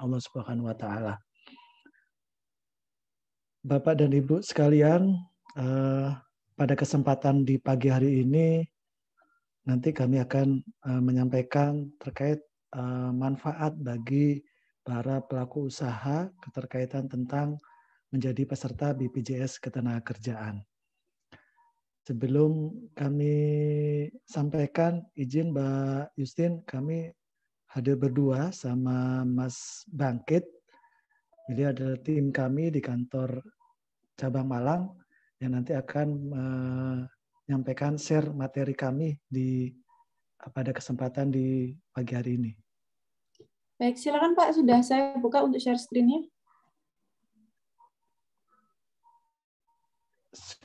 Allah Subhanahu wa taala. Bapak dan Ibu sekalian, eh, pada kesempatan di pagi hari ini nanti kami akan eh, menyampaikan terkait eh, manfaat bagi para pelaku usaha keterkaitan tentang menjadi peserta BPJS Ketenagakerjaan. Sebelum kami sampaikan, izin Mbak Justin, kami hadir berdua sama Mas Bangkit. Jadi ada tim kami di kantor cabang Malang yang nanti akan menyampaikan eh, share materi kami di pada kesempatan di pagi hari ini. Baik, silakan Pak. Sudah saya buka untuk share screen-nya.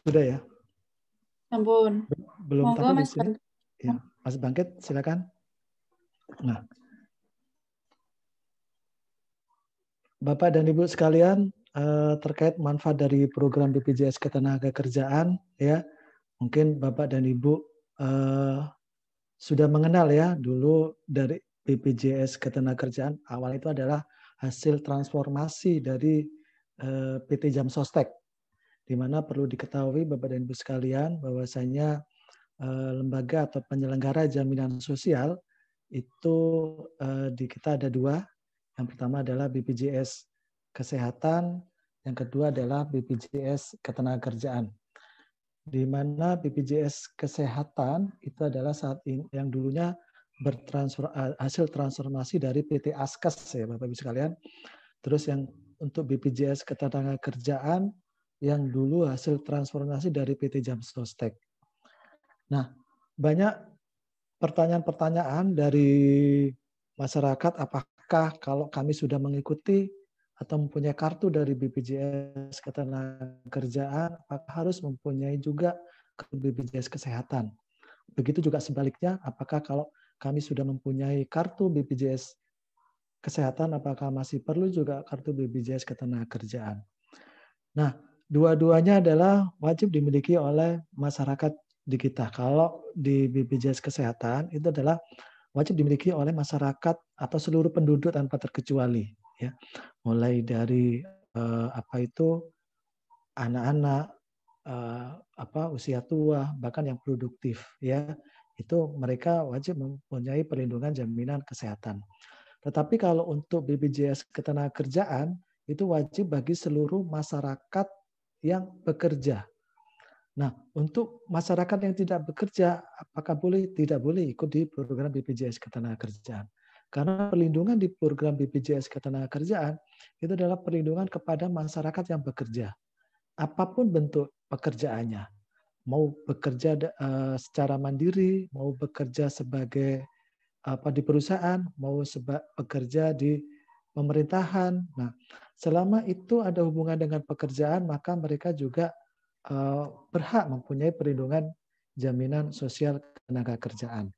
Sudah ya. Ampun. Belum tahu Mas Ya. Mas Bangkit, silakan. Nah, Bapak dan Ibu sekalian, eh, terkait manfaat dari program BPJS Ketenagakerjaan ya, mungkin Bapak dan Ibu eh, sudah mengenal ya dulu dari BPJS Ketenagakerjaan awal itu adalah hasil transformasi dari eh, PT Jam Sostek di mana perlu diketahui Bapak dan Ibu sekalian bahwasanya eh, lembaga atau penyelenggara jaminan sosial itu eh, di kita ada dua yang pertama adalah BPJS Kesehatan, yang kedua adalah BPJS Ketenagakerjaan. Di mana BPJS Kesehatan itu adalah saat ini, yang dulunya bertransfer hasil transformasi dari PT Askes ya Bapak Ibu sekalian. Terus yang untuk BPJS Ketenagakerjaan yang dulu hasil transformasi dari PT Jam Sostek. Nah, banyak pertanyaan-pertanyaan dari masyarakat apakah apakah kalau kami sudah mengikuti atau mempunyai kartu dari BPJS Ketenagakerjaan, apakah harus mempunyai juga BPJS Kesehatan. Begitu juga sebaliknya, apakah kalau kami sudah mempunyai kartu BPJS Kesehatan, apakah masih perlu juga kartu BPJS Ketenagakerjaan. Nah, dua-duanya adalah wajib dimiliki oleh masyarakat di kita. Kalau di BPJS Kesehatan itu adalah wajib dimiliki oleh masyarakat atau seluruh penduduk tanpa terkecuali ya mulai dari eh, apa itu anak-anak eh, apa usia tua bahkan yang produktif ya itu mereka wajib mempunyai perlindungan jaminan kesehatan. Tetapi kalau untuk BPJS ketenagakerjaan itu wajib bagi seluruh masyarakat yang bekerja Nah, untuk masyarakat yang tidak bekerja, apakah boleh? Tidak boleh ikut di program BPJS Ketenagakerjaan. Karena perlindungan di program BPJS Ketenagakerjaan itu adalah perlindungan kepada masyarakat yang bekerja. Apapun bentuk pekerjaannya. Mau bekerja eh, secara mandiri, mau bekerja sebagai apa di perusahaan, mau bekerja di pemerintahan. Nah, selama itu ada hubungan dengan pekerjaan, maka mereka juga Eh, berhak mempunyai perlindungan jaminan sosial tenaga kerjaan.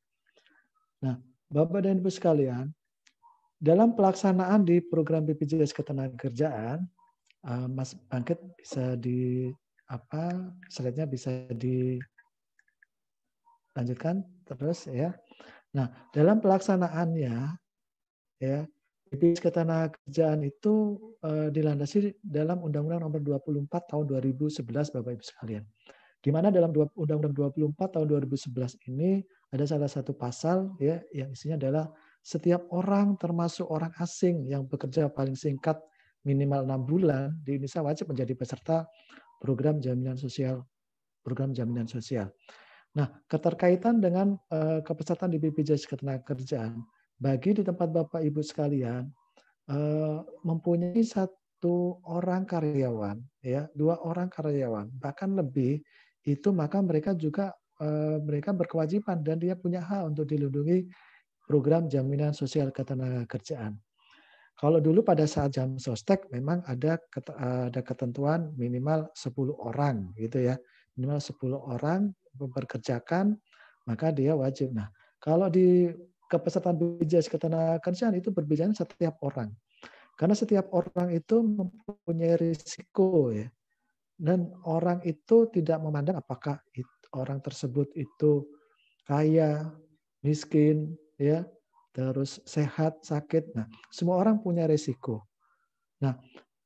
Nah, Bapak dan Ibu sekalian, dalam pelaksanaan di program BPJS Ketenagakerjaan, eh, Mas Bangkit bisa di apa slide bisa dilanjutkan terus ya. Nah, dalam pelaksanaannya ya BPJS Ketenagakerjaan itu uh, dilandasi dalam Undang-Undang Nomor 24 Tahun 2011 Bapak Ibu sekalian. Di mana dalam Undang-Undang 24 Tahun 2011 ini ada salah satu pasal ya yang isinya adalah setiap orang termasuk orang asing yang bekerja paling singkat minimal enam bulan di Indonesia wajib menjadi peserta program jaminan sosial program jaminan sosial. Nah, keterkaitan dengan uh, kepesertaan di BPJS Ketenagakerjaan bagi di tempat Bapak Ibu sekalian eh, mempunyai satu orang karyawan ya dua orang karyawan bahkan lebih itu maka mereka juga eh, mereka berkewajiban dan dia punya hak untuk dilindungi program jaminan sosial kerjaan Kalau dulu pada saat jam sostek memang ada eh, ada ketentuan minimal 10 orang gitu ya. Minimal 10 orang memperkerjakan maka dia wajib. Nah, kalau di kepesertaan BPJS Ketenagakerjaan itu berbeda setiap orang. Karena setiap orang itu mempunyai risiko ya. Dan orang itu tidak memandang apakah orang tersebut itu kaya, miskin, ya, terus sehat, sakit. Nah, semua orang punya risiko. Nah,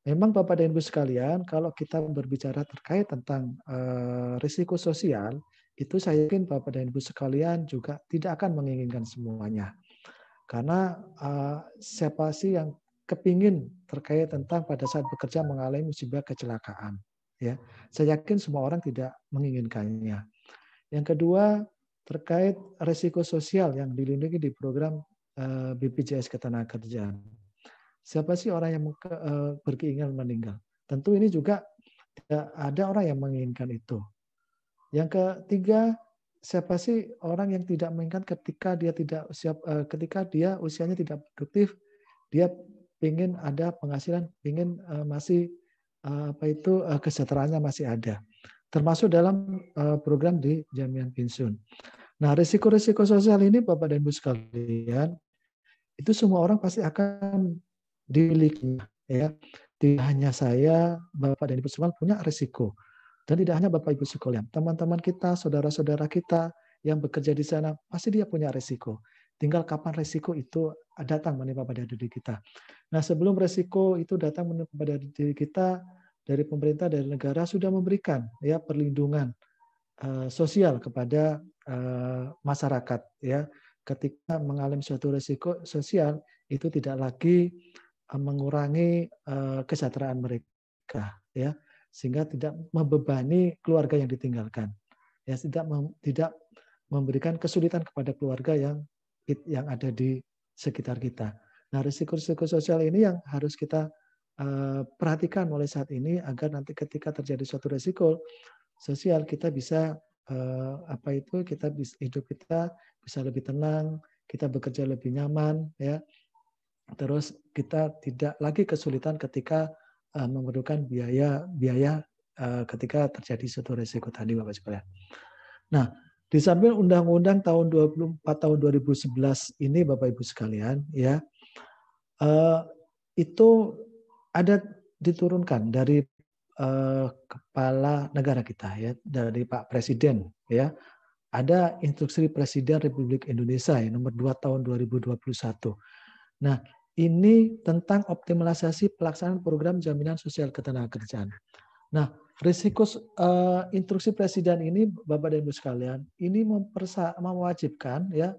memang Bapak dan Ibu sekalian, kalau kita berbicara terkait tentang uh, risiko sosial, itu saya yakin Bapak dan Ibu sekalian juga tidak akan menginginkan semuanya. Karena uh, siapa sih yang kepingin terkait tentang pada saat bekerja mengalami musibah kecelakaan. Ya, saya yakin semua orang tidak menginginkannya. Yang kedua terkait resiko sosial yang dilindungi di program eh, BPJS Ketenagakerjaan. Siapa sih orang yang eh, berkeinginan meninggal? Tentu ini juga ada orang yang menginginkan itu. Yang ketiga, siapa sih orang yang tidak mengingat ketika dia tidak siap eh, ketika dia usianya tidak produktif, dia ingin ada penghasilan, ingin eh, masih eh, apa itu kesejahteraannya masih ada. Termasuk dalam program di jaminan pensiun. Nah, risiko-risiko sosial ini Bapak dan Ibu sekalian, itu semua orang pasti akan dimiliki ya. Tidak hanya saya, Bapak dan Ibu semua punya risiko. Dan tidak hanya Bapak Ibu sekalian, teman-teman kita, saudara-saudara kita yang bekerja di sana, pasti dia punya resiko. Tinggal kapan resiko itu datang menimpa pada diri kita. Nah sebelum resiko itu datang menimpa pada diri kita, dari pemerintah, dari negara sudah memberikan ya perlindungan uh, sosial kepada uh, masyarakat ya ketika mengalami suatu resiko sosial itu tidak lagi eh, mengurangi kesejahteraan mereka ya sehingga tidak membebani keluarga yang ditinggalkan ya tidak mem, tidak memberikan kesulitan kepada keluarga yang yang ada di sekitar kita. Nah, risiko-risiko sosial ini yang harus kita uh, perhatikan mulai saat ini agar nanti ketika terjadi suatu risiko sosial kita bisa uh, apa itu kita bisa, hidup kita bisa lebih tenang, kita bekerja lebih nyaman ya. Terus kita tidak lagi kesulitan ketika Eh, memerlukan biaya biaya eh, ketika terjadi suatu resiko tadi Bapak sekalian. Nah, di samping undang-undang tahun 24 tahun 2011 ini Bapak Ibu sekalian ya eh, itu ada diturunkan dari kepala negara kita ya dari Pak Presiden ya ada instruksi Presiden Republik Indonesia ya, nomor 2 tahun 2021. Nah, ini tentang optimalisasi pelaksanaan program jaminan sosial ketenagakerjaan. Nah, risiko uh, instruksi presiden ini Bapak dan Ibu sekalian, ini mewajibkan ya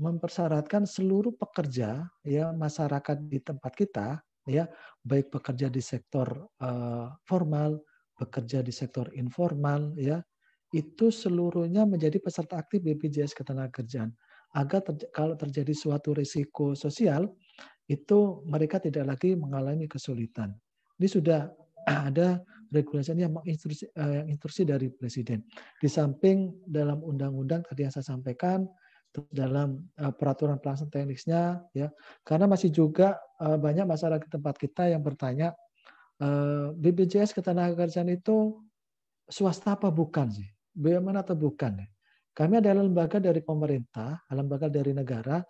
mempersyaratkan seluruh pekerja ya masyarakat di tempat kita ya baik pekerja di sektor uh, formal, bekerja di sektor informal ya itu seluruhnya menjadi peserta aktif BPJS ketenagakerjaan agar ter kalau terjadi suatu risiko sosial itu mereka tidak lagi mengalami kesulitan. Ini sudah ada regulasi yang menginstruksi eh, yang instruksi dari presiden. Di samping dalam undang-undang tadi yang saya sampaikan dalam eh, peraturan pelaksanaan teknisnya ya. Karena masih juga eh, banyak masyarakat tempat kita yang bertanya BPJS Ketenagakerjaan itu swasta apa bukan sih? BUMN atau bukan? Kami adalah lembaga dari pemerintah, lembaga dari negara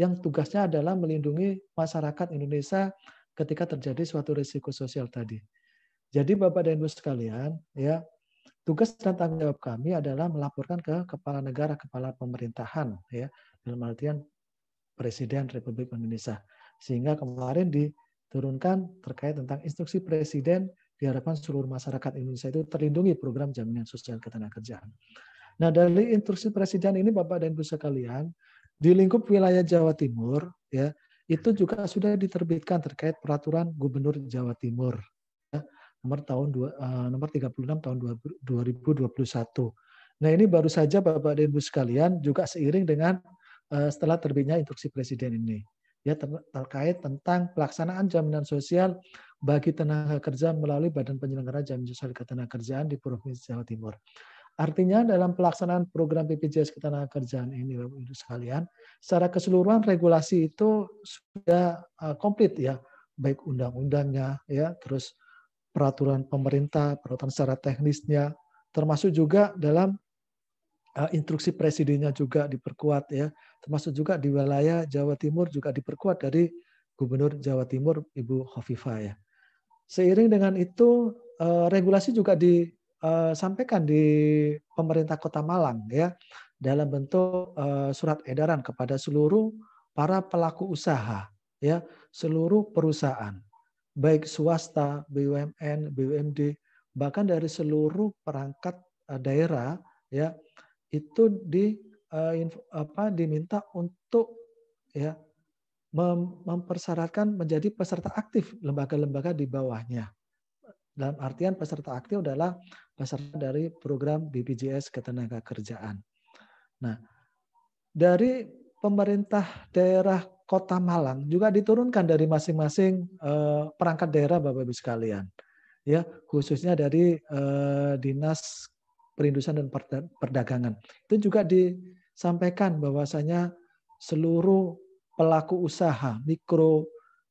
yang tugasnya adalah melindungi masyarakat Indonesia ketika terjadi suatu risiko sosial tadi. Jadi Bapak dan Ibu sekalian, ya tugas dan tanggung jawab kami adalah melaporkan ke kepala negara, kepala pemerintahan, ya dalam artian Presiden Republik Indonesia. Sehingga kemarin diturunkan terkait tentang instruksi Presiden diharapkan seluruh masyarakat Indonesia itu terlindungi program jaminan sosial ketenagakerjaan. Nah, dari instruksi presiden ini Bapak dan Ibu sekalian, di lingkup wilayah Jawa Timur, ya itu juga sudah diterbitkan terkait peraturan Gubernur Jawa Timur ya, nomor tahun uh, nomor 36 tahun 2021. Nah ini baru saja Bapak dan Ibu sekalian juga seiring dengan uh, setelah terbitnya instruksi Presiden ini ya ter terkait tentang pelaksanaan jaminan sosial bagi tenaga kerja melalui Badan Penyelenggara Jaminan Sosial Ketenagakerjaan di Provinsi Jawa Timur. Artinya dalam pelaksanaan program BPJS Ketenagakerjaan ini Bapak Ibu sekalian, secara keseluruhan regulasi itu sudah eh, komplit ya, baik undang-undangnya ya, terus peraturan pemerintah, peraturan secara teknisnya, termasuk juga dalam eh, instruksi presidennya juga diperkuat ya, termasuk juga di wilayah Jawa Timur juga diperkuat dari Gubernur Jawa Timur Ibu Hovifa ya. Seiring dengan itu eh, regulasi juga di Eh, sampaikan di pemerintah Kota Malang ya dalam bentuk eh, surat edaran kepada seluruh para pelaku usaha ya seluruh perusahaan baik swasta, BUMN, BUMD bahkan dari seluruh perangkat eh, daerah ya itu di apa diminta untuk ya mempersyaratkan menjadi peserta aktif lembaga-lembaga di bawahnya dalam artian peserta aktif adalah peserta dari program BPJS ketenaga kerjaan. Nah, dari pemerintah daerah Kota Malang juga diturunkan dari masing-masing eh, perangkat daerah Bapak Ibu sekalian. Ya, khususnya dari eh, Dinas Perindustrian dan Perdagangan. Itu juga disampaikan bahwasanya seluruh pelaku usaha mikro,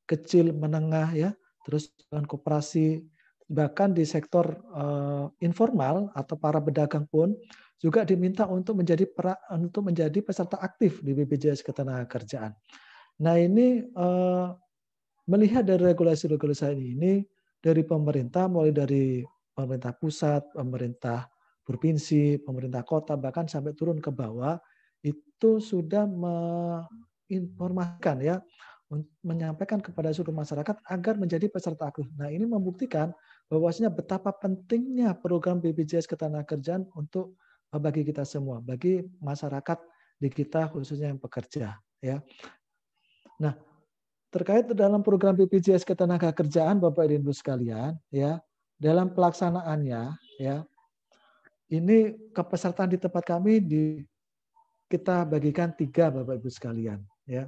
kecil, menengah ya, terus dengan koperasi bahkan di sektor uh, informal atau para pedagang pun juga diminta untuk menjadi pra, untuk menjadi peserta aktif di BPJS Ketenagakerjaan. Nah ini uh, melihat dari regulasi-regulasi ini dari pemerintah mulai dari pemerintah pusat, pemerintah provinsi, pemerintah kota bahkan sampai turun ke bawah itu sudah menginformasikan ya menyampaikan kepada seluruh masyarakat agar menjadi peserta aktif. Nah, ini membuktikan bahwasanya betapa pentingnya program BPJS Ketenagakerjaan untuk eh, bagi kita semua, bagi masyarakat di kita khususnya yang pekerja, ya. Nah, terkait dalam program BPJS Ketenagakerjaan Bapak dan Ibu sekalian, ya, dalam pelaksanaannya, ya, ini kepesertaan di tempat kami di kita bagikan tiga Bapak Ibu sekalian, ya.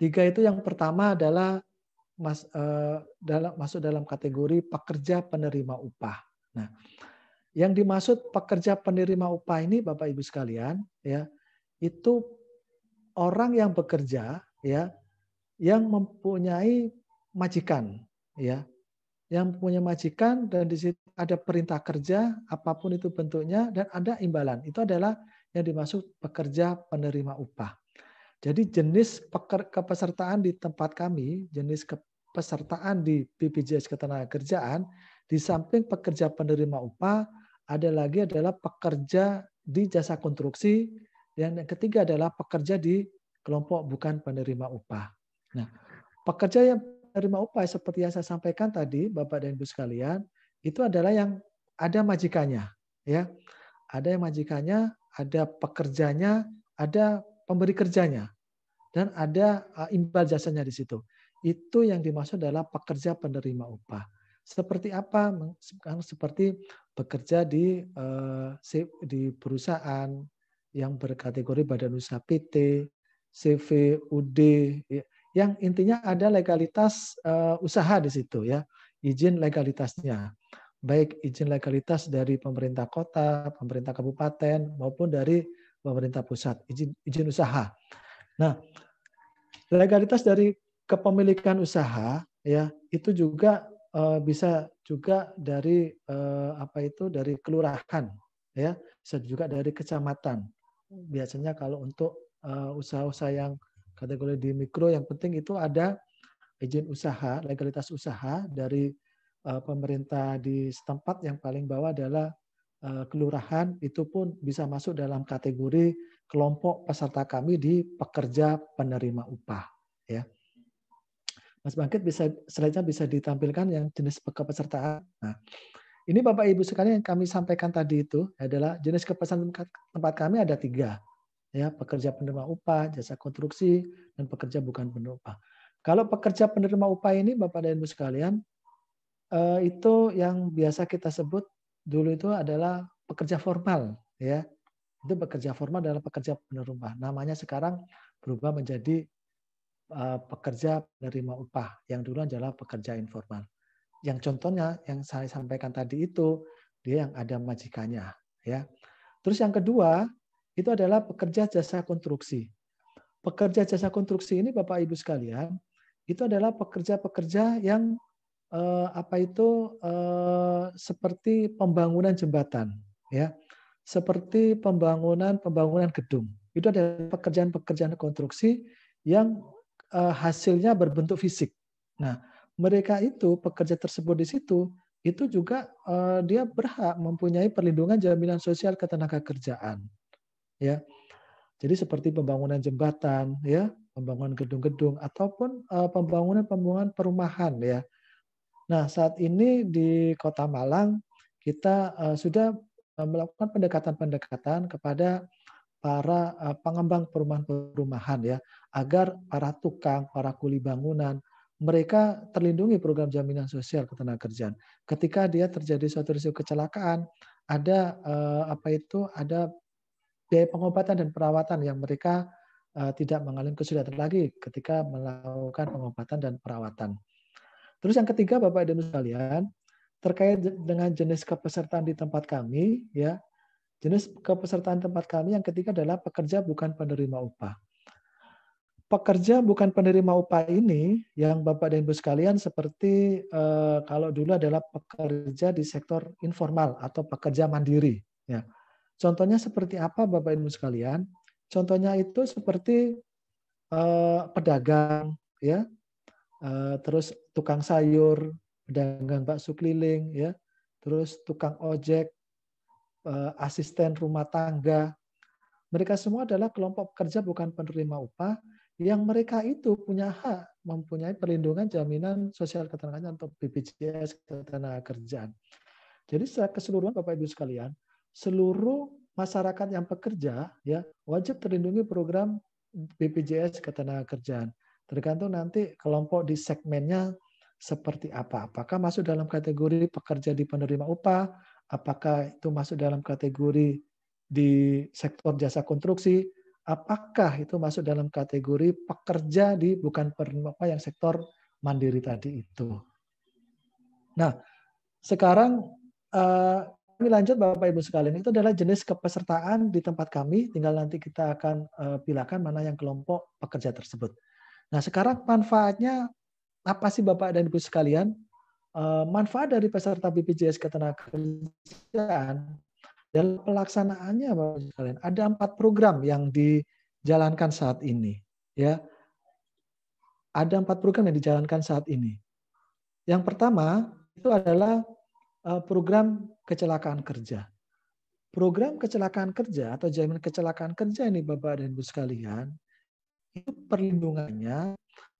Tiga itu yang pertama adalah mas, eh, dalam, masuk dalam kategori pekerja penerima upah. Nah, yang dimaksud pekerja penerima upah ini Bapak Ibu sekalian, ya, itu orang yang bekerja ya yang mempunyai majikan ya yang punya majikan dan di situ ada perintah kerja apapun itu bentuknya dan ada imbalan itu adalah yang dimaksud pekerja penerima upah jadi jenis kepesertaan di tempat kami, jenis kepesertaan di BPJS Ketenagakerjaan, di samping pekerja penerima upah, ada lagi adalah pekerja di jasa konstruksi, dan yang ketiga adalah pekerja di kelompok bukan penerima upah. Nah, pekerja yang penerima upah seperti yang saya sampaikan tadi, Bapak dan Ibu sekalian, itu adalah yang ada majikannya, ya. Ada yang majikannya, ada pekerjanya, ada pemberi kerjanya dan ada uh, imbal jasanya di situ. Itu yang dimaksud adalah pekerja penerima upah. Seperti apa? Seperti bekerja di uh, di perusahaan yang berkategori badan usaha PT, CV, UD, ya. yang intinya ada legalitas uh, usaha di situ ya, izin legalitasnya baik izin legalitas dari pemerintah kota, pemerintah kabupaten, maupun dari pemerintah pusat, izin, izin usaha. Nah, legalitas dari kepemilikan usaha ya itu juga uh, bisa juga dari uh, apa itu dari kelurahan ya, bisa juga dari kecamatan. Biasanya kalau untuk eh, usaha-usaha yang kategori di mikro yang penting itu ada izin usaha, legalitas usaha dari uh, pemerintah di setempat yang paling bawah adalah Eh, kelurahan itu pun bisa masuk dalam kategori kelompok peserta kami di pekerja penerima upah ya. Mas Bangkit bisa selanjutnya bisa ditampilkan yang jenis kepesertaan. Nah, ini Bapak Ibu sekalian yang kami sampaikan tadi itu adalah jenis kepesertaan tempat kami ada tiga ya pekerja penerima upah, jasa konstruksi dan pekerja bukan penerima upah. Kalau pekerja penerima upah ini Bapak dan Ibu sekalian eh, itu yang biasa kita sebut dulu itu adalah pekerja formal ya itu pekerja formal adalah pekerja benar rumah namanya sekarang berubah menjadi eh, pekerja penerima upah yang dulu adalah pekerja informal yang contohnya yang saya sampaikan tadi itu dia yang ada majikannya ya terus yang kedua itu adalah pekerja jasa konstruksi pekerja jasa konstruksi ini bapak ibu sekalian itu adalah pekerja-pekerja yang Eh, apa itu eh, seperti pembangunan jembatan, ya, seperti pembangunan pembangunan gedung. Itu ada pekerjaan-pekerjaan konstruksi yang eh, hasilnya berbentuk fisik. Nah, mereka itu pekerja tersebut di situ itu juga dia berhak mempunyai perlindungan jaminan sosial ketenaga kerjaan, ya. Jadi seperti pembangunan jembatan, ya, pembangunan gedung-gedung ataupun pembangunan-pembangunan perumahan, ya Nah, saat ini di Kota Malang kita eh, sudah eh, melakukan pendekatan-pendekatan kepada para eh, pengembang perumahan-perumahan ya, agar para tukang, para kuli bangunan mereka terlindungi program jaminan sosial ketenagakerjaan. Ketika dia terjadi suatu risiko kecelakaan, ada apa itu ada biaya pengobatan dan perawatan yang mereka tidak mengalami kesulitan lagi ketika melakukan pengobatan dan perawatan. Terus yang ketiga Bapak dan Ibu sekalian, terkait dengan jenis kepesertaan di tempat kami ya. Jenis kepesertaan tempat kami yang ketiga adalah pekerja bukan penerima upah. Pekerja bukan penerima upah ini yang Bapak dan Ibu sekalian seperti eh, kalau dulu adalah pekerja di sektor informal atau pekerja mandiri ya. Contohnya seperti apa Bapak Ibu sekalian? Contohnya itu seperti eh, pedagang ya. Eh, terus tukang sayur, pedagang bakso keliling, ya, terus tukang ojek, eh, asisten rumah tangga. Mereka semua adalah kelompok pekerja bukan penerima upah yang mereka itu punya hak mempunyai perlindungan jaminan sosial ketenagakerjaan atau BPJS ketenagakerjaan. Jadi secara keseluruhan Bapak Ibu sekalian, seluruh masyarakat yang bekerja ya wajib terlindungi program BPJS ketenagakerjaan. Tergantung nanti kelompok di segmennya seperti apa. Apakah masuk dalam kategori pekerja di penerima upah? Apakah itu masuk dalam kategori di sektor jasa konstruksi? Apakah itu masuk dalam kategori pekerja di bukan penerima upah yang sektor mandiri tadi itu? Nah, sekarang uh, kami lanjut Bapak Ibu sekalian itu adalah jenis kepesertaan di tempat kami tinggal nanti kita akan uh, pilihkan mana yang kelompok pekerja tersebut. Nah, sekarang manfaatnya apa sih Bapak dan Ibu sekalian eh, manfaat dari peserta BPJS Ketenagakerjaan dan pelaksanaannya Bapak Ibu sekalian ada empat program yang dijalankan saat ini ya ada empat program yang dijalankan saat ini yang pertama itu adalah eh, program kecelakaan kerja program kecelakaan kerja atau jaminan kecelakaan kerja ini Bapak dan Ibu sekalian itu perlindungannya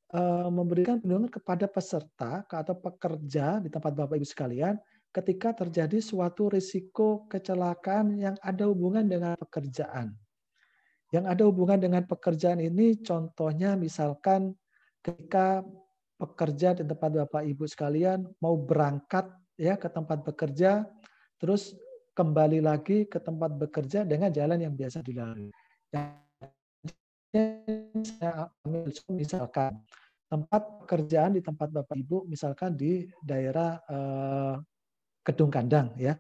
Eh, memberikan perlindungan kepada peserta atau pekerja di tempat Bapak Ibu sekalian ketika terjadi suatu risiko kecelakaan yang ada hubungan dengan pekerjaan. Yang ada hubungan dengan pekerjaan ini contohnya misalkan ketika pekerja di tempat Bapak Ibu sekalian mau berangkat ya ke tempat bekerja terus kembali lagi ke tempat bekerja dengan jalan yang biasa dilalui saya ambil misalkan tempat pekerjaan di tempat Bapak Ibu misalkan di daerah Kedung eh, Kandang ya.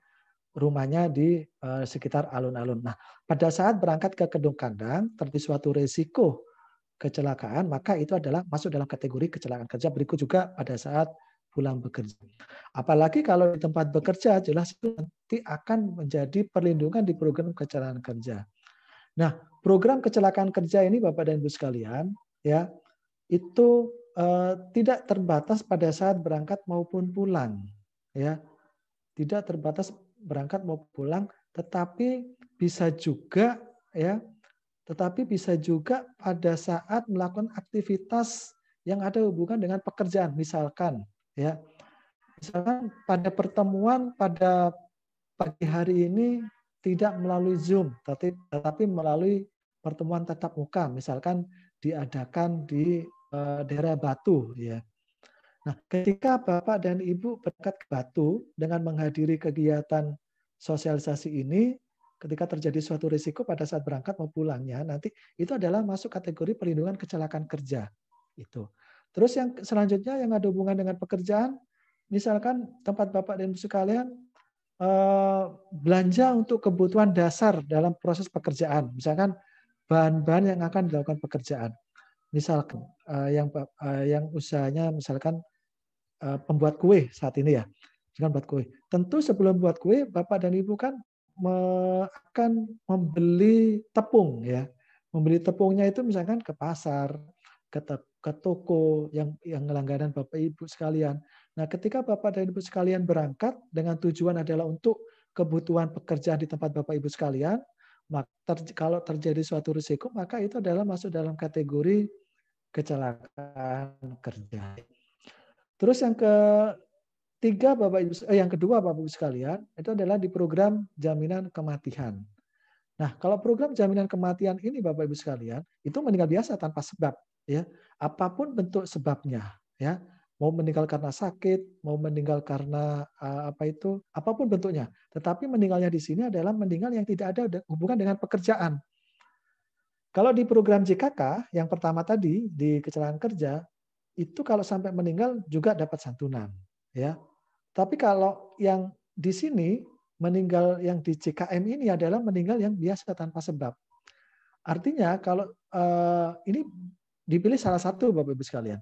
Rumahnya di eh, sekitar alun-alun. Nah, pada saat berangkat ke Kedung Kandang terjadi suatu resiko kecelakaan, maka itu adalah masuk dalam kategori kecelakaan kerja. Berikut juga pada saat pulang bekerja. Apalagi kalau di tempat bekerja jelas itu nanti akan menjadi perlindungan di program kecelakaan kerja. Nah, program kecelakaan kerja ini Bapak dan Ibu sekalian, ya, itu eh, tidak terbatas pada saat berangkat maupun pulang, ya. Tidak terbatas berangkat maupun pulang, tetapi bisa juga ya, tetapi bisa juga pada saat melakukan aktivitas yang ada hubungan dengan pekerjaan, misalkan ya. Misalkan pada pertemuan pada pagi hari ini tidak melalui Zoom, tapi, tetapi melalui pertemuan tatap muka misalkan diadakan di eh, daerah Batu ya. Nah, ketika Bapak dan Ibu berkat ke Batu dengan menghadiri kegiatan sosialisasi ini, ketika terjadi suatu risiko pada saat berangkat mau pulangnya, nanti itu adalah masuk kategori perlindungan kecelakaan kerja. Itu. Terus yang selanjutnya yang ada hubungan dengan pekerjaan, misalkan tempat Bapak dan Ibu sekalian eh, belanja untuk kebutuhan dasar dalam proses pekerjaan. Misalkan bahan-bahan yang akan dilakukan pekerjaan. Misalkan eh, yang eh, yang usahanya misalkan eh, pembuat kue saat ini ya, misalkan buat kue. Tentu sebelum buat kue, bapak dan ibu kan akan membeli tepung ya, membeli tepungnya itu misalkan ke pasar, ke, ke toko yang yang langganan bapak ibu sekalian. Nah, ketika bapak dan ibu sekalian berangkat dengan tujuan adalah untuk kebutuhan pekerjaan di tempat bapak ibu sekalian, ter, kalau terjadi suatu risiko, maka itu adalah masuk dalam kategori kecelakaan kerja. Terus yang ketiga Bapak Ibu eh, yang kedua Bapak Ibu sekalian, itu adalah di program jaminan kematian. Nah, kalau program jaminan kematian ini Bapak Ibu sekalian, itu meninggal biasa tanpa sebab ya. Apapun bentuk sebabnya ya mau meninggal karena sakit, mau meninggal karena eh, apa itu, apapun bentuknya. Tetapi meninggalnya di sini adalah meninggal yang tidak ada hubungan dengan pekerjaan. Kalau di program JKK yang pertama tadi di kecelakaan kerja itu kalau sampai meninggal juga dapat santunan, ya. Tapi kalau yang di sini meninggal yang di JKM ini adalah meninggal yang biasa tanpa sebab. Artinya kalau eh, ini dipilih salah satu Bapak Ibu sekalian.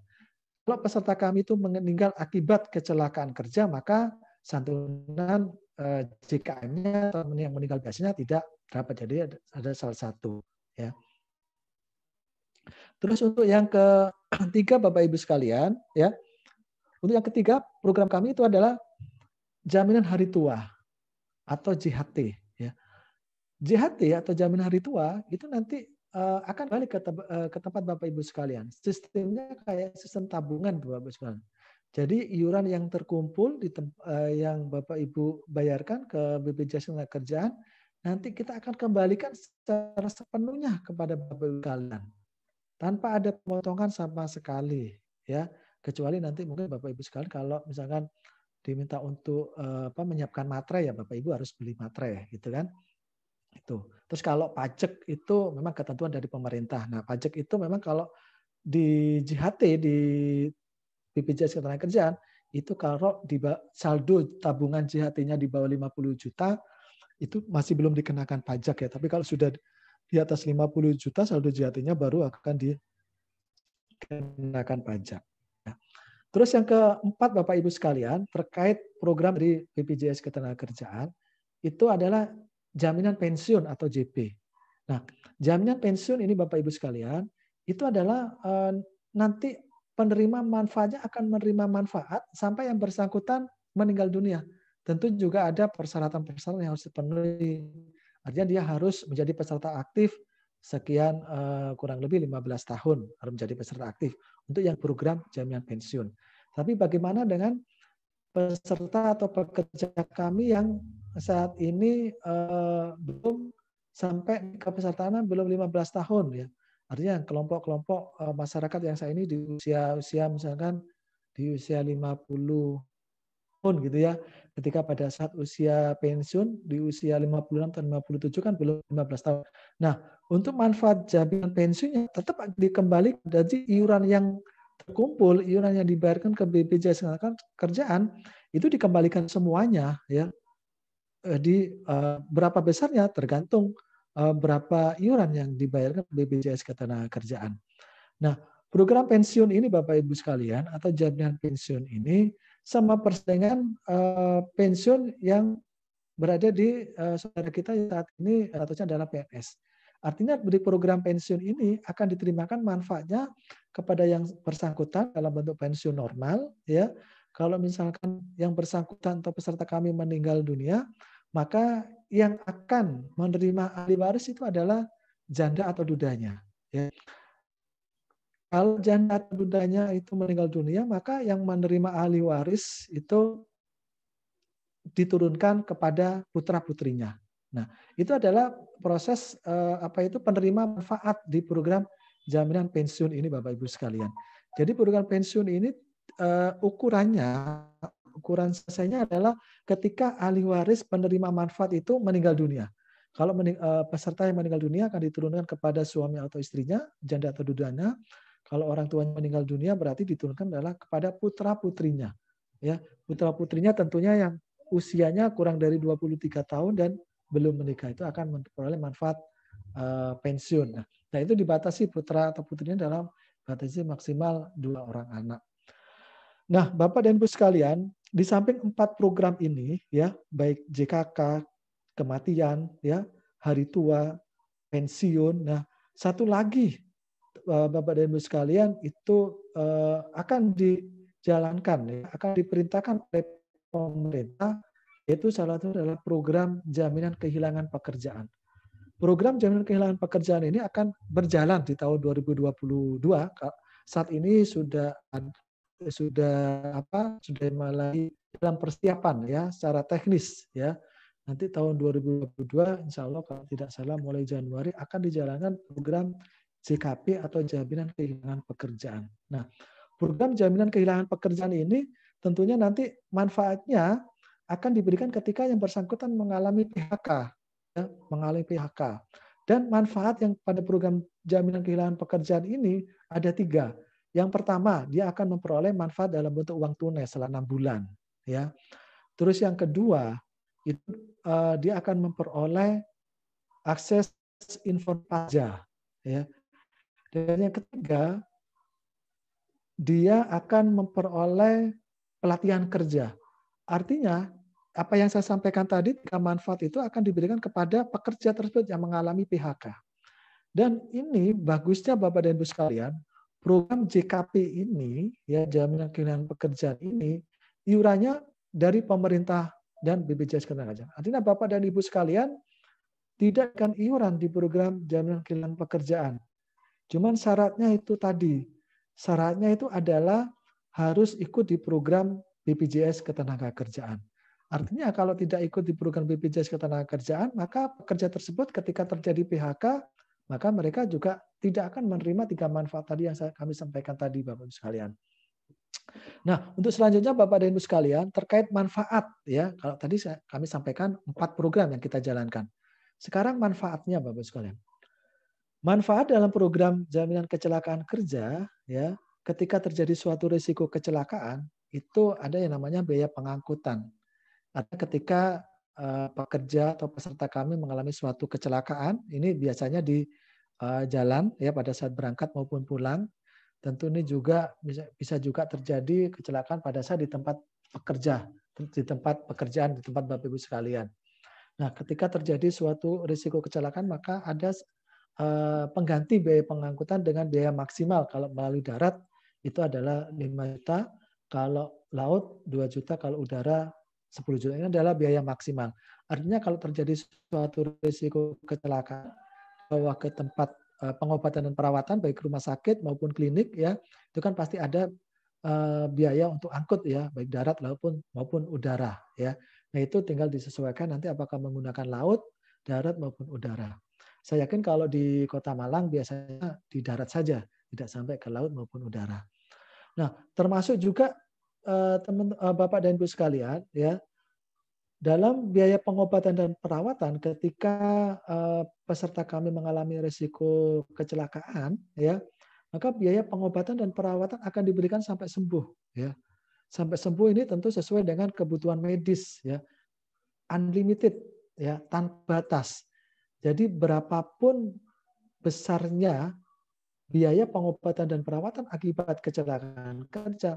Kalau peserta kami itu meninggal akibat kecelakaan kerja, maka santunan jkn eh, JKM-nya teman yang meninggal biasanya tidak dapat. Jadi ada salah satu. Ya. Terus untuk yang ketiga Bapak Ibu sekalian, ya. Untuk yang ketiga program kami itu adalah jaminan hari tua atau JHT. Ya. JHT atau jaminan hari tua itu nanti uh, akan balik ke, uh, ke tempat Bapak Ibu sekalian. Sistemnya kayak sistem tabungan Bapak Ibu sekalian. Jadi iuran yang terkumpul di uh, yang Bapak Ibu bayarkan ke BPJS Tenaga Kerjaan nanti kita akan kembalikan secara sepenuhnya kepada Bapak Ibu sekalian tanpa ada pemotongan sama sekali ya kecuali nanti mungkin Bapak Ibu sekalian kalau misalkan diminta untuk apa menyiapkan materai ya Bapak Ibu harus beli materai gitu kan. Itu. Terus kalau pajak itu memang ketentuan dari pemerintah. Nah, pajak itu memang kalau di JHT di BPJS Ketenagakerjaan itu kalau di saldo tabungan JHT-nya di bawah 50 juta itu masih belum dikenakan pajak ya. Tapi kalau sudah di atas 50 juta saldo JHT-nya baru akan dikenakan pajak. Ya. terus yang keempat Bapak Ibu sekalian terkait program di BPJS Ketenagakerjaan itu adalah jaminan pensiun atau JP. Nah, jaminan pensiun ini Bapak Ibu sekalian, itu adalah eh, nanti penerima manfaatnya akan menerima manfaat sampai yang bersangkutan meninggal dunia. Tentu juga ada persyaratan-persyaratan yang harus dipenuhi. Artinya dia harus menjadi peserta aktif sekian eh, kurang lebih 15 tahun harus menjadi peserta aktif untuk yang program jaminan pensiun. Tapi bagaimana dengan peserta atau pekerja kami yang saat ini uh, belum sampai kepesertaannya belum 15 tahun ya. Artinya kelompok-kelompok uh, masyarakat yang saat ini di usia-usia misalkan di usia 50 tahun gitu ya. Ketika pada saat usia pensiun di usia 56 dan 57 kan belum 15 tahun. Nah, untuk manfaat jaminan pensiunnya tetap dikembali dari iuran yang terkumpul, iuran yang dibayarkan ke BPJS kerjaan itu dikembalikan semuanya ya Eh, di uh, berapa besarnya tergantung uh, berapa iuran yang dibayarkan BPJS Ketenagakerjaan. Nah, program pensiun ini Bapak Ibu sekalian atau jaminan pensiun ini sama persis dengan uh, pensiun yang berada di uh, saudara kita saat ini statusnya adalah PNS. Artinya dari program pensiun ini akan diterimakan manfaatnya kepada yang bersangkutan dalam bentuk pensiun normal ya. Kalau misalkan yang bersangkutan atau peserta kami meninggal dunia, maka yang akan menerima ahli waris itu adalah janda atau dudanya. Ya. Kalau janda atau dudanya itu meninggal dunia, maka yang menerima ahli waris itu diturunkan kepada putra putrinya. Nah, itu adalah proses eh, apa itu penerima manfaat di program jaminan pensiun ini Bapak Ibu sekalian. Jadi program pensiun ini eh, ukurannya ukuran selesainya adalah ketika ahli waris penerima manfaat itu meninggal dunia. Kalau eh, peserta yang meninggal dunia akan diturunkan kepada suami atau istrinya, janda atau dudanya. Kalau orang tuanya meninggal dunia berarti diturunkan adalah kepada putra putrinya. Ya, putra putrinya tentunya yang usianya kurang dari 23 tahun dan belum menikah itu akan memperoleh manfaat uh, pensiun. Nah, nah, itu dibatasi putra atau putrinya dalam batasi maksimal dua orang anak. Nah, Bapak dan Ibu sekalian, di samping empat program ini ya baik JKK kematian ya hari tua pensiun nah satu lagi eh, Bapak dan Ibu sekalian itu eh, akan dijalankan ya akan diperintahkan oleh pemerintah yaitu salah satu adalah program jaminan kehilangan pekerjaan program jaminan kehilangan pekerjaan ini akan berjalan di tahun 2022 saat ini sudah sudah apa sudah mulai dalam persiapan ya secara teknis ya nanti tahun 2022 insya Allah kalau tidak salah mulai Januari akan dijalankan program JKP atau jaminan kehilangan pekerjaan. Nah program jaminan kehilangan pekerjaan ini tentunya nanti manfaatnya akan diberikan ketika yang bersangkutan mengalami PHK ya, mengalami PHK dan manfaat yang pada program jaminan kehilangan pekerjaan ini ada tiga yang pertama, dia akan memperoleh manfaat dalam bentuk uang tunai selama 6 bulan, ya. Terus yang kedua, itu uh, dia akan memperoleh akses informasi ya. Dan yang ketiga, dia akan memperoleh pelatihan kerja. Artinya, apa yang saya sampaikan tadi, tiga manfaat itu akan diberikan kepada pekerja tersebut yang mengalami PHK. Dan ini bagusnya Bapak dan Ibu sekalian, program JKP ini, ya jaminan kehilangan pekerjaan ini, iurannya dari pemerintah dan BPJS Ketenagakerjaan. Artinya Bapak dan Ibu sekalian, tidak akan iuran di program jaminan kehilangan pekerjaan. Cuman syaratnya itu tadi. Syaratnya itu adalah harus ikut di program BPJS Ketenagakerjaan. Artinya kalau tidak ikut di program BPJS Ketenagakerjaan, maka pekerja tersebut ketika terjadi PHK maka mereka juga tidak akan menerima tiga manfaat tadi yang kami sampaikan tadi Bapak Ibu sekalian. Nah, untuk selanjutnya Bapak dan Ibu sekalian terkait manfaat ya. Kalau tadi saya kami sampaikan empat program yang kita jalankan. Sekarang manfaatnya Bapak Ibu sekalian. Manfaat dalam program jaminan kecelakaan kerja ya, ketika terjadi suatu risiko kecelakaan itu ada yang namanya biaya pengangkutan. Ada ketika Eh, pekerja atau peserta kami mengalami suatu kecelakaan, ini biasanya di eh, jalan ya pada saat berangkat maupun pulang. Tentu ini juga bisa, bisa juga terjadi kecelakaan pada saat di tempat pekerja, di tempat pekerjaan, di tempat Bapak Ibu sekalian. Nah, ketika terjadi suatu risiko kecelakaan, maka ada eh, pengganti biaya pengangkutan dengan biaya maksimal kalau melalui darat itu adalah lima juta, kalau laut dua juta, kalau udara 10 juta ini adalah biaya maksimal. Artinya kalau terjadi suatu risiko kecelakaan bawa ke tempat eh, pengobatan dan perawatan baik rumah sakit maupun klinik ya itu kan pasti ada eh, biaya untuk angkut ya baik darat maupun maupun udara ya. Nah itu tinggal disesuaikan nanti apakah menggunakan laut, darat maupun udara. Saya yakin kalau di Kota Malang biasanya di darat saja tidak sampai ke laut maupun udara. Nah termasuk juga eh, teman Bapak dan Ibu sekalian ya dalam biaya pengobatan dan perawatan ketika eh, peserta kami mengalami risiko kecelakaan ya maka biaya pengobatan dan perawatan akan diberikan sampai sembuh ya sampai sembuh ini tentu sesuai dengan kebutuhan medis ya unlimited ya tanpa batas jadi berapapun besarnya biaya pengobatan dan perawatan akibat kecelakaan kerja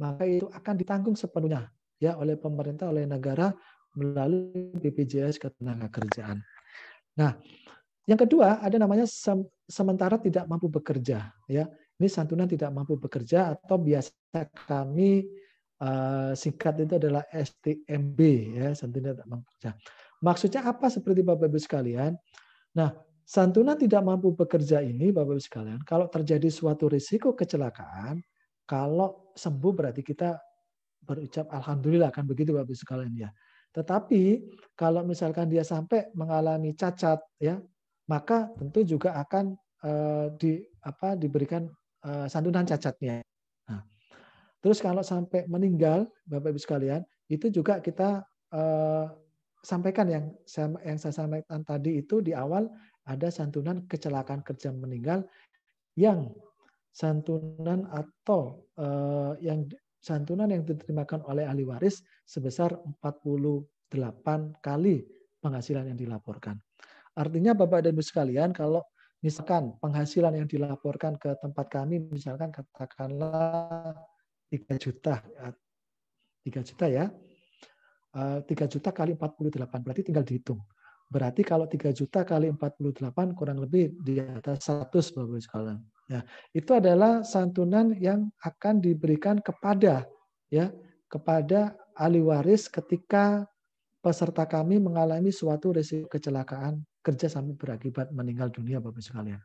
maka itu akan ditanggung sepenuhnya ya oleh pemerintah oleh negara melalui BPJS Ketenagakerjaan. Nah, yang kedua ada namanya sementara tidak mampu bekerja ya. Ini santunan tidak mampu bekerja atau biasa kami uh, singkat itu adalah STMB ya, santunan tidak mampu bekerja. Maksudnya apa seperti Bapak Ibu sekalian? Nah, santunan tidak mampu bekerja ini Bapak Ibu sekalian, kalau terjadi suatu risiko kecelakaan, kalau sembuh berarti kita berucap alhamdulillah kan begitu Bapak Ibu sekalian ya. Tetapi kalau misalkan dia sampai mengalami cacat ya, maka tentu juga akan eh, di apa diberikan eh, santunan cacatnya. Nah, terus kalau sampai meninggal Bapak Ibu sekalian, itu juga kita eh, sampaikan yang saya, yang saya sampaikan tadi itu di awal ada santunan kecelakaan kerja meninggal yang santunan atau eh, yang santunan yang diterimakan oleh ahli waris sebesar 48 kali penghasilan yang dilaporkan. Artinya Bapak dan Ibu sekalian, kalau misalkan penghasilan yang dilaporkan ke tempat kami, misalkan katakanlah 3 juta, 3 juta ya, 3 eh, juta kali 48, berarti tinggal dihitung. Berarti kalau 3 juta kali 48 kurang lebih di atas 100 Bapak Ibu sekalian. Ya, itu adalah santunan yang akan diberikan kepada ya kepada ahli waris ketika peserta kami mengalami suatu risiko kecelakaan kerja sampai berakibat meninggal dunia Bapak ibu sekalian.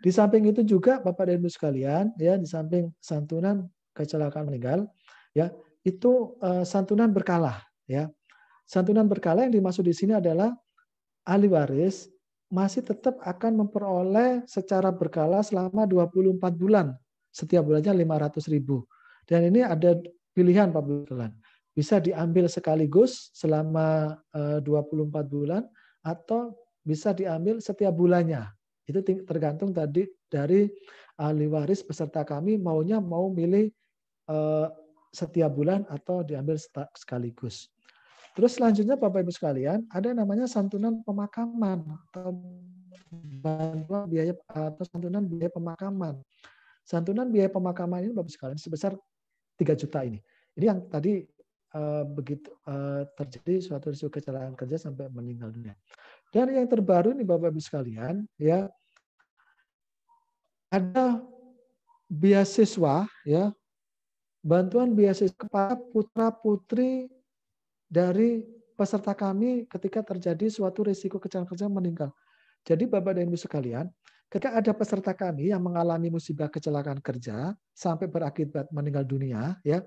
Di samping itu juga Bapak dan Ibu sekalian ya di samping santunan kecelakaan meninggal ya itu uh, santunan berkala ya. Santunan berkala yang dimaksud di sini adalah ahli waris masih tetap akan memperoleh secara berkala selama 24 bulan. Setiap bulannya 500 ribu. Dan ini ada pilihan Pak Bulan. Bisa diambil sekaligus selama 24 eh, bulan atau bisa diambil setiap bulannya. Itu tergantung tadi dari ahli waris peserta kami maunya mau milih eh, setiap bulan atau diambil sekaligus. Terus selanjutnya Bapak Ibu sekalian, ada namanya santunan pemakaman atau bantuan biaya atau santunan biaya pemakaman. Santunan biaya pemakaman ini Bapak ibu sekalian sebesar 3 juta ini. Ini yang tadi uh, begitu uh, terjadi suatu risiko kecelakaan kerja sampai meninggal dunia. Dan yang terbaru nih Bapak Ibu sekalian, ya ada beasiswa ya bantuan beasiswa kepada putra putri dari peserta kami ketika terjadi suatu risiko kecelakaan meninggal. Jadi Bapak dan Ibu sekalian, ketika ada peserta kami yang mengalami musibah kecelakaan kerja sampai berakibat meninggal dunia, ya,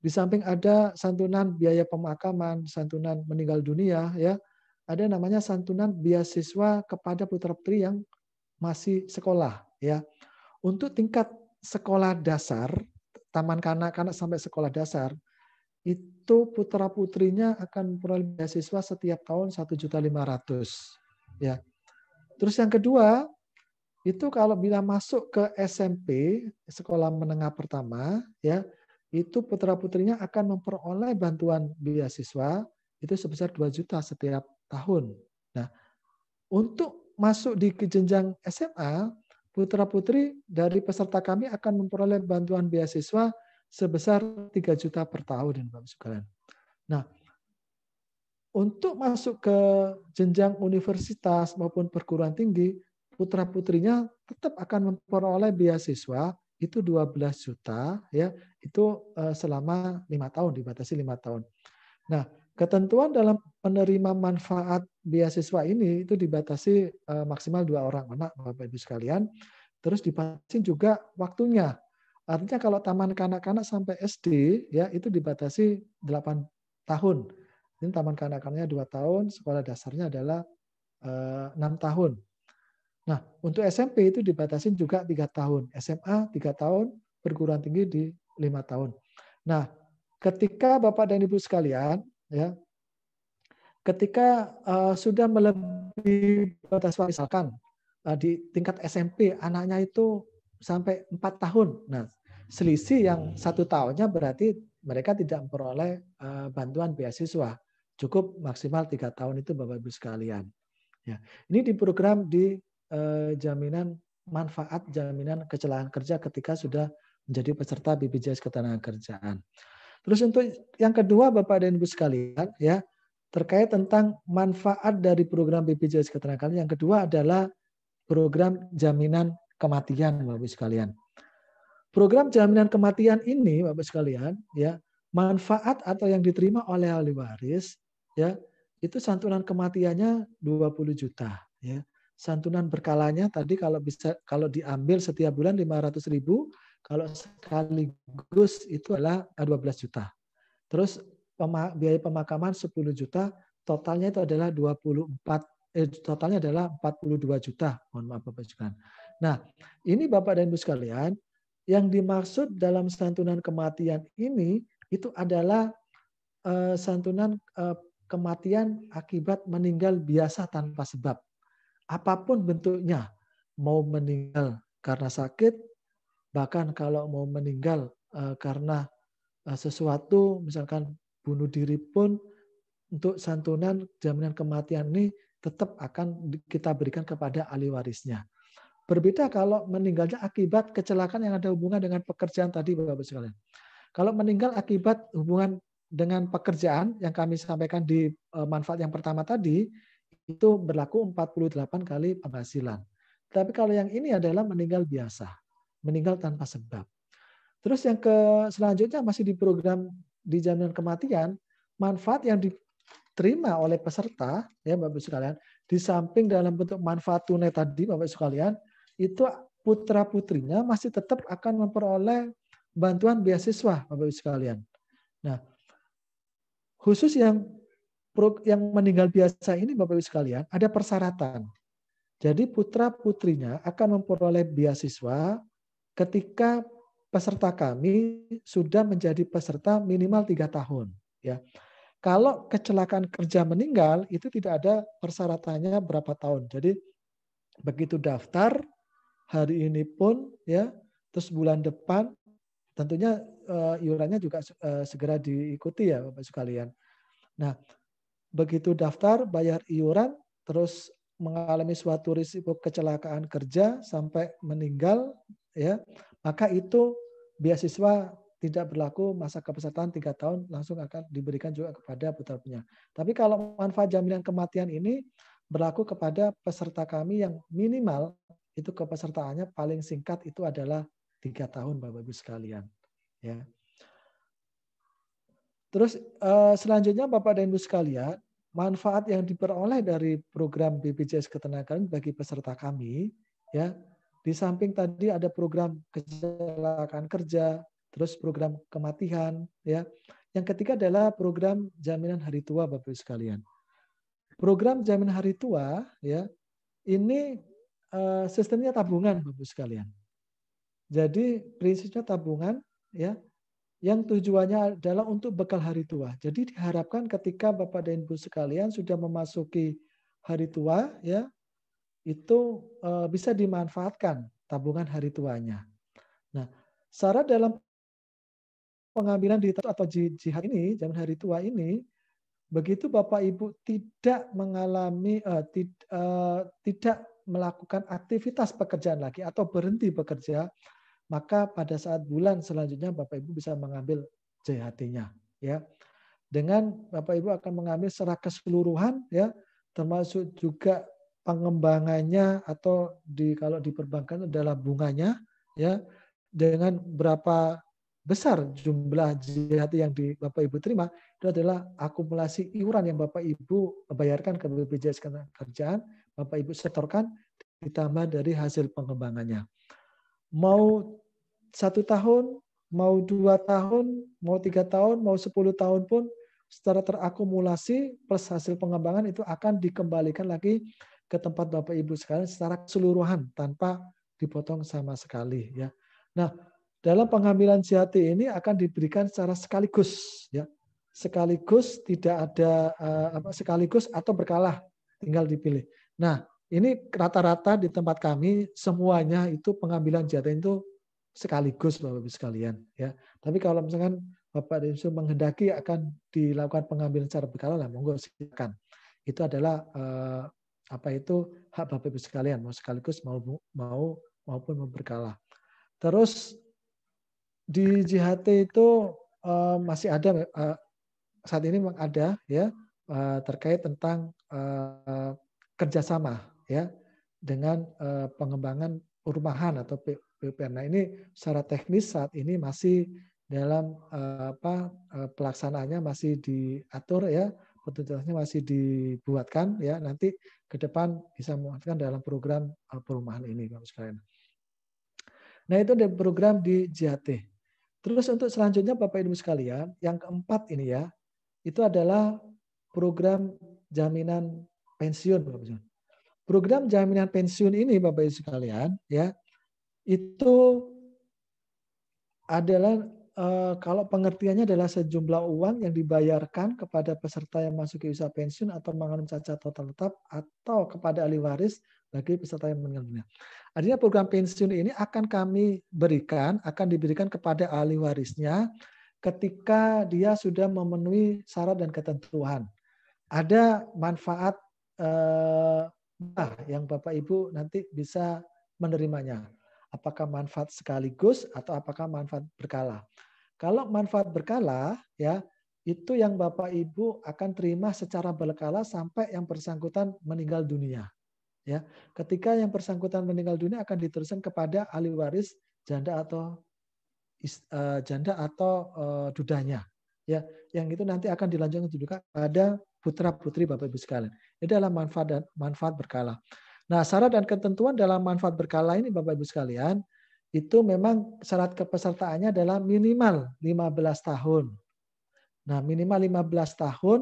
di samping ada santunan biaya pemakaman, santunan meninggal dunia, ya, ada namanya santunan beasiswa kepada putra putri yang masih sekolah, ya. Untuk tingkat sekolah dasar, taman kanak-kanak sampai sekolah dasar, itu putra putrinya akan peroleh beasiswa setiap tahun satu juta lima ratus ya. Terus yang kedua, itu kalau bila masuk ke SMP, sekolah menengah pertama ya, itu putra putrinya akan memperoleh bantuan beasiswa itu sebesar 2 juta setiap tahun. Nah, untuk masuk di kejenjang SMA, putra putri dari peserta kami akan memperoleh bantuan beasiswa sebesar 3 juta per tahun dan Bapak sekalian. Nah, untuk masuk ke jenjang universitas maupun perguruan tinggi, putra-putrinya tetap akan memperoleh beasiswa itu 12 juta ya, itu eh, selama lima tahun dibatasi lima tahun. Nah, ketentuan dalam penerima manfaat beasiswa ini itu dibatasi eh, maksimal dua orang anak Bapak Ibu sekalian. Terus dibatasi juga waktunya Artinya kalau taman kanak-kanak sampai SD ya itu dibatasi 8 tahun. Ini taman kanak-kanaknya 2 tahun, sekolah dasarnya adalah eh, enam tahun. Nah, untuk SMP itu dibatasi juga tiga tahun, SMA tiga tahun, perguruan tinggi di lima tahun. Nah, ketika Bapak dan Ibu sekalian, ya, ketika uh, sudah melebihi batas misalkan uh, di tingkat SMP anaknya itu sampai empat tahun. Nah, selisih yang satu tahunnya berarti mereka tidak memperoleh eh, bantuan beasiswa. Cukup maksimal tiga tahun itu Bapak Ibu sekalian. Ya, ini di program di eh, jaminan manfaat jaminan kecelakaan kerja ketika sudah menjadi peserta BPJS Ketenagakerjaan. Terus untuk yang kedua Bapak dan Ibu sekalian ya terkait tentang manfaat dari program BPJS Ketenagakerjaan yang kedua adalah program jaminan kematian Bapak Ibu sekalian program jaminan kematian ini Bapak sekalian ya manfaat atau yang diterima oleh ahli waris ya itu santunan kematiannya 20 juta ya santunan berkalanya tadi kalau bisa kalau diambil setiap bulan ratus ribu kalau sekaligus itu adalah 12 eh, juta terus biaya pemakaman 10 juta totalnya itu adalah 24 eh, totalnya adalah 42 juta mohon maaf Bapak sekalian Nah, ini Bapak dan Ibu sekalian, yang dimaksud dalam santunan kematian ini itu adalah eh, santunan eh, kematian akibat meninggal biasa tanpa sebab. Apapun bentuknya, mau meninggal karena sakit, bahkan kalau mau meninggal eh, karena sesuatu, misalkan bunuh diri pun, untuk santunan jaminan kematian ini tetap akan kita berikan kepada ahli warisnya. Berbeda kalau meninggalnya akibat kecelakaan yang ada hubungan dengan pekerjaan tadi Bapak sekalian. Kalau meninggal akibat hubungan dengan pekerjaan yang kami sampaikan di e, manfaat yang pertama tadi itu berlaku 48 kali penghasilan. Tapi kalau yang ini adalah meninggal biasa, meninggal tanpa sebab. Terus yang ke selanjutnya masih di program di jaminan kematian, manfaat yang diterima oleh peserta ya Bapak sekalian, di samping dalam bentuk manfaat tunai tadi Bapak sekalian, itu putra putrinya masih tetap akan memperoleh bantuan beasiswa Bapak Ibu sekalian. Nah, khusus yang yang meninggal biasa ini Bapak Ibu sekalian ada persyaratan. Jadi putra putrinya akan memperoleh beasiswa ketika peserta kami sudah menjadi peserta minimal tiga tahun. Ya, kalau kecelakaan kerja meninggal itu tidak ada persyaratannya berapa tahun. Jadi begitu daftar hari ini pun ya terus bulan depan tentunya uh, iurannya juga uh, segera diikuti ya Bapak sekalian. Nah, begitu daftar bayar iuran terus mengalami suatu risiko kecelakaan kerja sampai meninggal ya, maka itu beasiswa tidak berlaku masa kepesertaan tiga tahun langsung akan diberikan juga kepada putranya. Tapi kalau manfaat jaminan kematian ini berlaku kepada peserta kami yang minimal itu kepesertaannya paling singkat itu adalah tiga tahun Bapak Ibu sekalian. Ya. Terus eh, selanjutnya Bapak dan Ibu sekalian, manfaat yang diperoleh dari program BPJS Ketenagakerjaan bagi peserta kami, ya di samping tadi ada program kecelakaan kerja, terus program kematian, ya. Yang ketiga adalah program jaminan hari tua Bapak Ibu sekalian. Program jaminan hari tua, ya, ini Eh, sistemnya tabungan Bapak sekalian. Jadi prinsipnya tabungan ya yang tujuannya adalah untuk bekal hari tua. Jadi diharapkan ketika Bapak dan Ibu sekalian sudah memasuki hari tua ya itu uh, bisa dimanfaatkan tabungan hari tuanya. Nah, syarat dalam pengambilan di atau jihad ini, zaman hari tua ini, begitu Bapak Ibu tidak mengalami uh, tid, uh, tidak melakukan aktivitas pekerjaan lagi atau berhenti bekerja, maka pada saat bulan selanjutnya Bapak Ibu bisa mengambil JHT-nya ya. Dengan Bapak Ibu akan mengambil secara keseluruhan ya, termasuk juga pengembangannya atau di kalau di perbankan adalah bunganya ya dengan berapa besar jumlah JHT yang di Bapak Ibu terima itu adalah akumulasi iuran yang Bapak Ibu bayarkan ke BPJS Ketenagakerjaan Bapak Ibu setorkan ditambah dari hasil pengembangannya. Mau satu tahun, mau dua tahun, mau tiga tahun, mau sepuluh tahun pun secara terakumulasi plus hasil pengembangan itu akan dikembalikan lagi ke tempat Bapak Ibu sekalian secara keseluruhan tanpa dipotong sama sekali ya. Nah, dalam pengambilan JHT ini akan diberikan secara sekaligus ya. Sekaligus tidak ada eh, apa sekaligus atau berkala tinggal dipilih. Nah, ini rata-rata di tempat kami semuanya itu pengambilan jatah itu sekaligus Bapak Ibu sekalian ya. Tapi kalau misalkan Bapak Ibu menghendaki akan dilakukan pengambilan secara berkala lah monggo silakan. Itu adalah eh, apa itu hak Bapak Ibu sekalian mau sekaligus mau mau maupun berkala. Terus di JHT itu eh, masih ada eh, saat ini ada ya eh, terkait tentang eh, kerjasama ya dengan eh, pengembangan perumahan atau PUPR. Nah ini secara teknis saat ini masih dalam eh, apa eh, pelaksanaannya masih diatur ya petunjuknya masih dibuatkan ya nanti ke depan bisa memanfaatkan dalam program perumahan ini Bapak sekalian. Nah itu ada program di JAT. Terus untuk selanjutnya Bapak Ibu sekalian yang keempat ini ya itu adalah program jaminan pensiun Bapak Ibu. Program jaminan pensiun ini Bapak Ibu sekalian ya itu adalah eh, kalau pengertiannya adalah sejumlah uang yang dibayarkan kepada peserta yang masuk ke usaha pensiun atau mengalami cacat total tetap atau kepada ahli waris bagi peserta yang meninggal dunia. Artinya program pensiun ini akan kami berikan, akan diberikan kepada ahli warisnya ketika dia sudah memenuhi syarat dan ketentuan. Ada manfaat eh, yang Bapak Ibu nanti bisa menerimanya. Apakah manfaat sekaligus atau apakah manfaat berkala? Kalau manfaat berkala, ya itu yang Bapak Ibu akan terima secara berkala sampai yang bersangkutan meninggal dunia. Ya, ketika yang bersangkutan meninggal dunia akan diteruskan kepada ahli waris janda atau eh, janda atau eh, dudanya ya yang itu nanti akan dilanjutkan juga pada putra putri bapak ibu sekalian ini adalah manfaat dan manfaat berkala nah syarat dan ketentuan dalam manfaat berkala ini bapak ibu sekalian itu memang syarat kepesertaannya adalah minimal 15 tahun nah minimal 15 tahun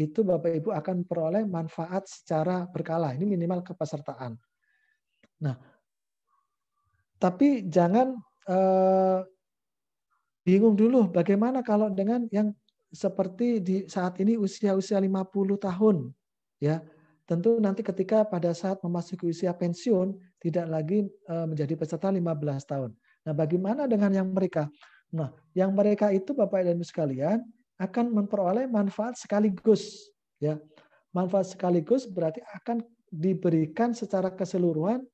itu bapak ibu akan peroleh manfaat secara berkala ini minimal kepesertaan nah tapi jangan eh, bingung dulu bagaimana kalau dengan yang seperti di saat ini usia-usia 50 tahun ya tentu nanti ketika pada saat memasuki usia pensiun tidak lagi e, menjadi peserta 15 tahun. Nah, bagaimana dengan yang mereka? Nah, yang mereka itu Bapak dan Ibu sekalian akan memperoleh manfaat sekaligus ya. Manfaat sekaligus berarti akan diberikan secara keseluruhan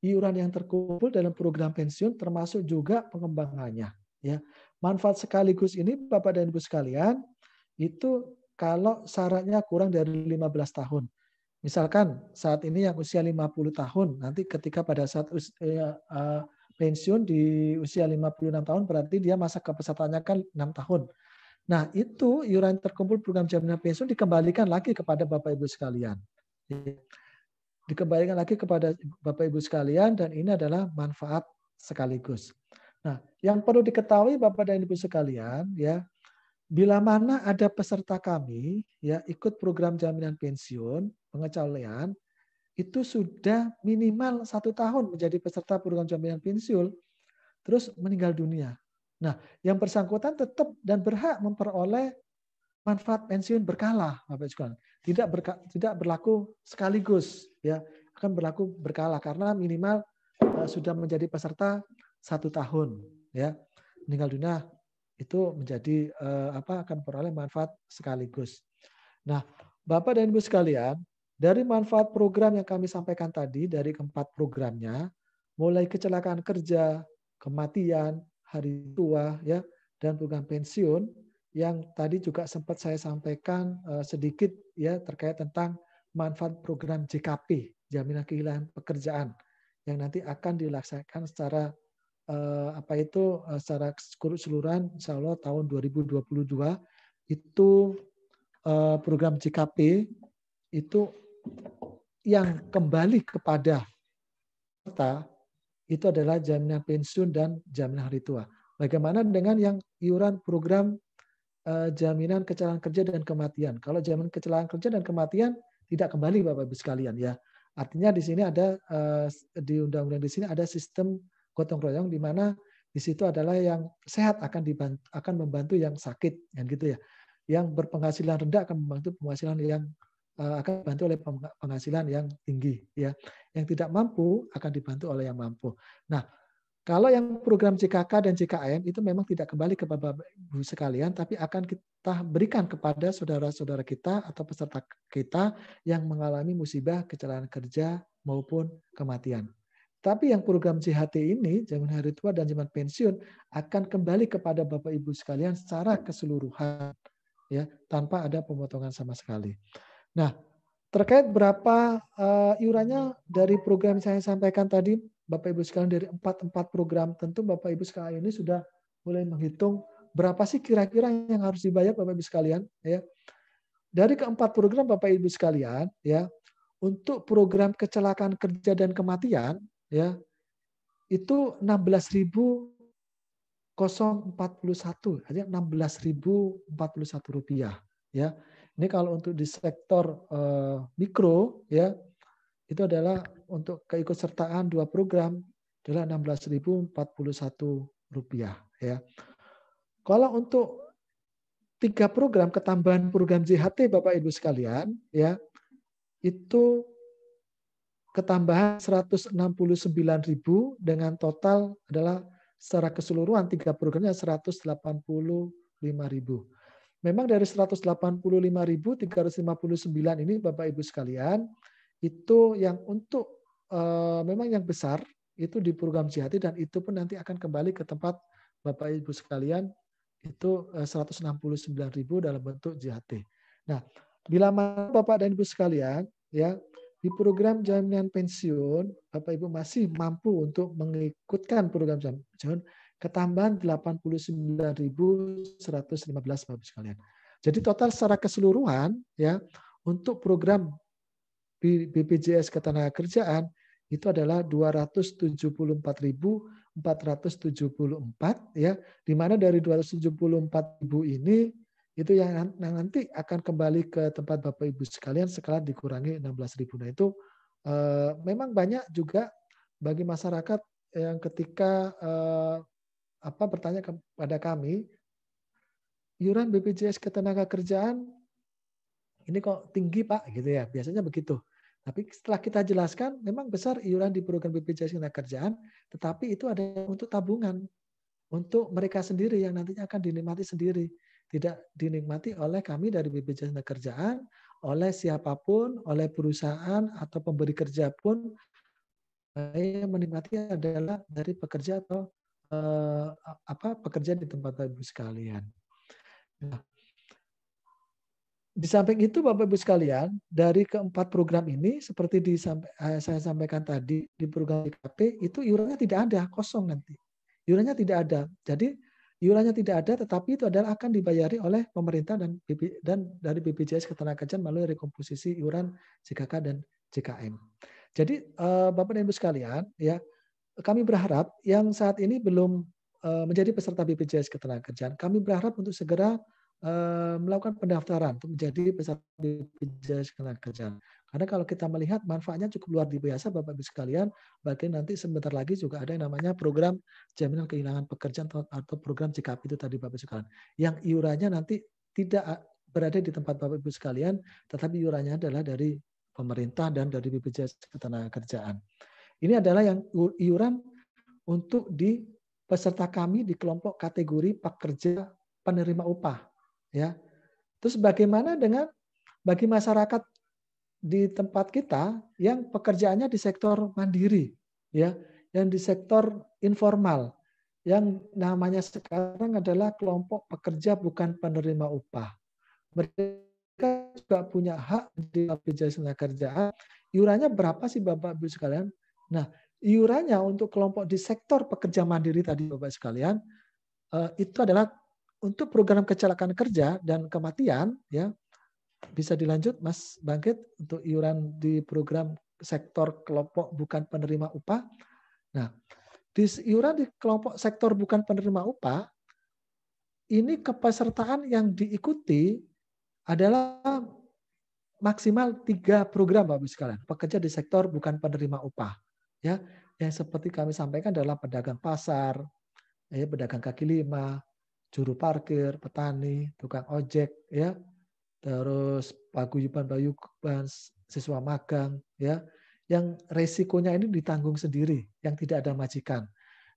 iuran yang terkumpul dalam program pensiun termasuk juga pengembangannya ya. Manfaat sekaligus ini Bapak dan Ibu sekalian, itu kalau syaratnya kurang dari 15 tahun. Misalkan saat ini yang usia 50 tahun, nanti ketika pada saat usia, uh, eh, eh, pensiun di usia 56 tahun berarti dia masa kepesertaannya kan 6 tahun. Nah, itu iuran terkumpul program jaminan pensiun dikembalikan lagi kepada Bapak Ibu sekalian. Dikembalikan lagi kepada Bapak Ibu sekalian dan ini adalah manfaat sekaligus. Nah, yang perlu diketahui Bapak dan Ibu sekalian, ya, bila mana ada peserta kami ya ikut program jaminan pensiun pengecualian itu sudah minimal satu tahun menjadi peserta program jaminan pensiun, terus meninggal dunia. Nah, yang bersangkutan tetap dan berhak memperoleh manfaat pensiun berkala, Bapak sekalian. Tidak berka, tidak berlaku sekaligus, ya akan berlaku berkala karena minimal uh, sudah menjadi peserta satu tahun ya meninggal dunia itu menjadi eh, apa akan peroleh manfaat sekaligus. Nah, Bapak dan Ibu sekalian, dari manfaat program yang kami sampaikan tadi dari keempat programnya, mulai kecelakaan kerja, kematian, hari tua ya, dan program pensiun yang tadi juga sempat saya sampaikan eh, sedikit ya terkait tentang manfaat program JKP, jaminan kehilangan pekerjaan yang nanti akan dilaksanakan secara Eh, apa itu eh, secara keseluruhan insya Allah tahun 2022 itu eh, program JKP itu yang kembali kepada peserta itu adalah jaminan pensiun dan jaminan hari tua. Bagaimana dengan yang iuran program jaminan kecelakaan kerja dan kematian? Kalau jaminan kecelakaan kerja dan kematian tidak kembali Bapak Ibu sekalian ya. Artinya di sini ada di undang-undang di sini ada sistem gotong royong di mana di situ adalah yang sehat akan dibantu, akan membantu yang sakit yang gitu ya yang berpenghasilan rendah akan membantu penghasilan yang eh, akan dibantu oleh penghasilan yang tinggi ya yang tidak mampu akan dibantu oleh yang mampu nah kalau yang program CKK dan CKN itu memang tidak kembali ke Bapak Ibu sekalian tapi akan kita berikan kepada saudara-saudara kita atau peserta kita yang mengalami musibah kecelakaan kerja maupun kematian tapi yang program CHT ini, jaminan hari tua dan jaminan pensiun, akan kembali kepada Bapak Ibu sekalian secara keseluruhan, ya, tanpa ada pemotongan sama sekali. Nah, terkait berapa uh, iurannya dari program yang saya sampaikan tadi, Bapak Ibu sekalian dari empat empat program, tentu Bapak Ibu sekalian ini sudah mulai menghitung berapa sih kira-kira yang harus dibayar Bapak Ibu sekalian, ya. Dari keempat program Bapak Ibu sekalian, ya, untuk program kecelakaan kerja dan kematian ya itu 16.041 puluh 16.041 rupiah ya ini kalau untuk di sektor uh, mikro ya itu adalah untuk keikutsertaan dua program adalah 16.041 rupiah ya kalau untuk tiga program ketambahan program JHT Bapak Ibu sekalian ya itu ketambahan 169.000 dengan total adalah secara keseluruhan tiga programnya 185.000. Memang dari 185.359 ini Bapak Ibu sekalian itu yang untuk uh, memang yang besar itu di program jht dan itu pun nanti akan kembali ke tempat Bapak Ibu sekalian itu 169.000 eh, dalam bentuk JHT. Nah, bila mana Bapak dan Ibu sekalian ya di program jaminan pensiun, Bapak Ibu masih mampu untuk mengikutkan program jaminan pensiun ketambahan 89.115 Bapak ibu sekalian. Jadi total secara keseluruhan ya untuk program BPJS Ketenagakerjaan itu adalah 274.474 ya di mana dari 274.000 ini itu yang nah, nanti akan kembali ke tempat Bapak Ibu sekalian sekalian dikurangi ribu. Nah itu e, memang banyak juga bagi masyarakat yang ketika e, apa bertanya kepada kami iuran BPJS ketenagakerjaan ini kok tinggi Pak gitu ya. Biasanya begitu. Tapi setelah kita jelaskan, memang besar iuran di program BPJS Ketenagakerjaan, tetapi itu ada untuk tabungan untuk mereka sendiri yang nantinya akan dinikmati sendiri tidak dinikmati oleh kami dari BPJS Kerjaan, oleh siapapun, oleh perusahaan atau pemberi kerja pun eh, yang menikmati adalah dari pekerja atau eh, apa pekerja di tempat Bapak Ibu sekalian. Nah, di samping itu Bapak Ibu sekalian, dari keempat program ini seperti di, eh, saya sampaikan tadi di program IKP itu iurannya tidak ada, kosong nanti. Iurannya tidak ada. Jadi iurannya tidak ada, tetapi itu adalah akan dibayari oleh pemerintah dan BP, dan dari BPJS Ketenagakerjaan melalui rekomposisi iuran JKK dan JKM. Jadi eh, Bapak dan Ibu sekalian, ya kami berharap yang saat ini belum eh, menjadi peserta BPJS Ketenagakerjaan, kami berharap untuk segera Eh, melakukan pendaftaran untuk menjadi peserta BPJS Ketenagakerjaan. Karena kalau kita melihat manfaatnya cukup luar biasa Bapak Ibu sekalian, bagi nanti sebentar lagi juga ada yang namanya program jaminan kehilangan pekerjaan atau program JKP itu tadi Bapak Ibu sekalian. Yang iurannya nanti tidak berada di tempat Bapak Ibu sekalian, tetapi iurannya adalah dari pemerintah dan dari BPJS Ketenagakerjaan. Ini adalah yang iuran untuk di peserta kami di kelompok kategori pekerja penerima upah ya. Terus bagaimana dengan bagi masyarakat di tempat kita yang pekerjaannya di sektor mandiri ya, yang di sektor informal yang namanya sekarang adalah kelompok pekerja bukan penerima upah. Mereka juga punya hak di bpjs tenaga kerjaan. Iurannya berapa sih Bapak Ibu sekalian? Nah, iurannya untuk kelompok di sektor pekerja mandiri tadi Bapak sekalian eh, itu adalah untuk program kecelakaan kerja dan kematian ya bisa dilanjut Mas Bangkit untuk iuran di program sektor kelompok bukan penerima upah. Nah, di iuran di kelompok sektor bukan penerima upah ini kepesertaan yang diikuti adalah maksimal tiga program Bapak sekalian. Pekerja di sektor bukan penerima upah. Ya, yang seperti kami sampaikan adalah pedagang pasar, ya, pedagang kaki lima, juru parkir, petani, tukang ojek, ya, terus paguyuban-paguyuban, siswa magang, ya, yang resikonya ini ditanggung sendiri, yang tidak ada majikan.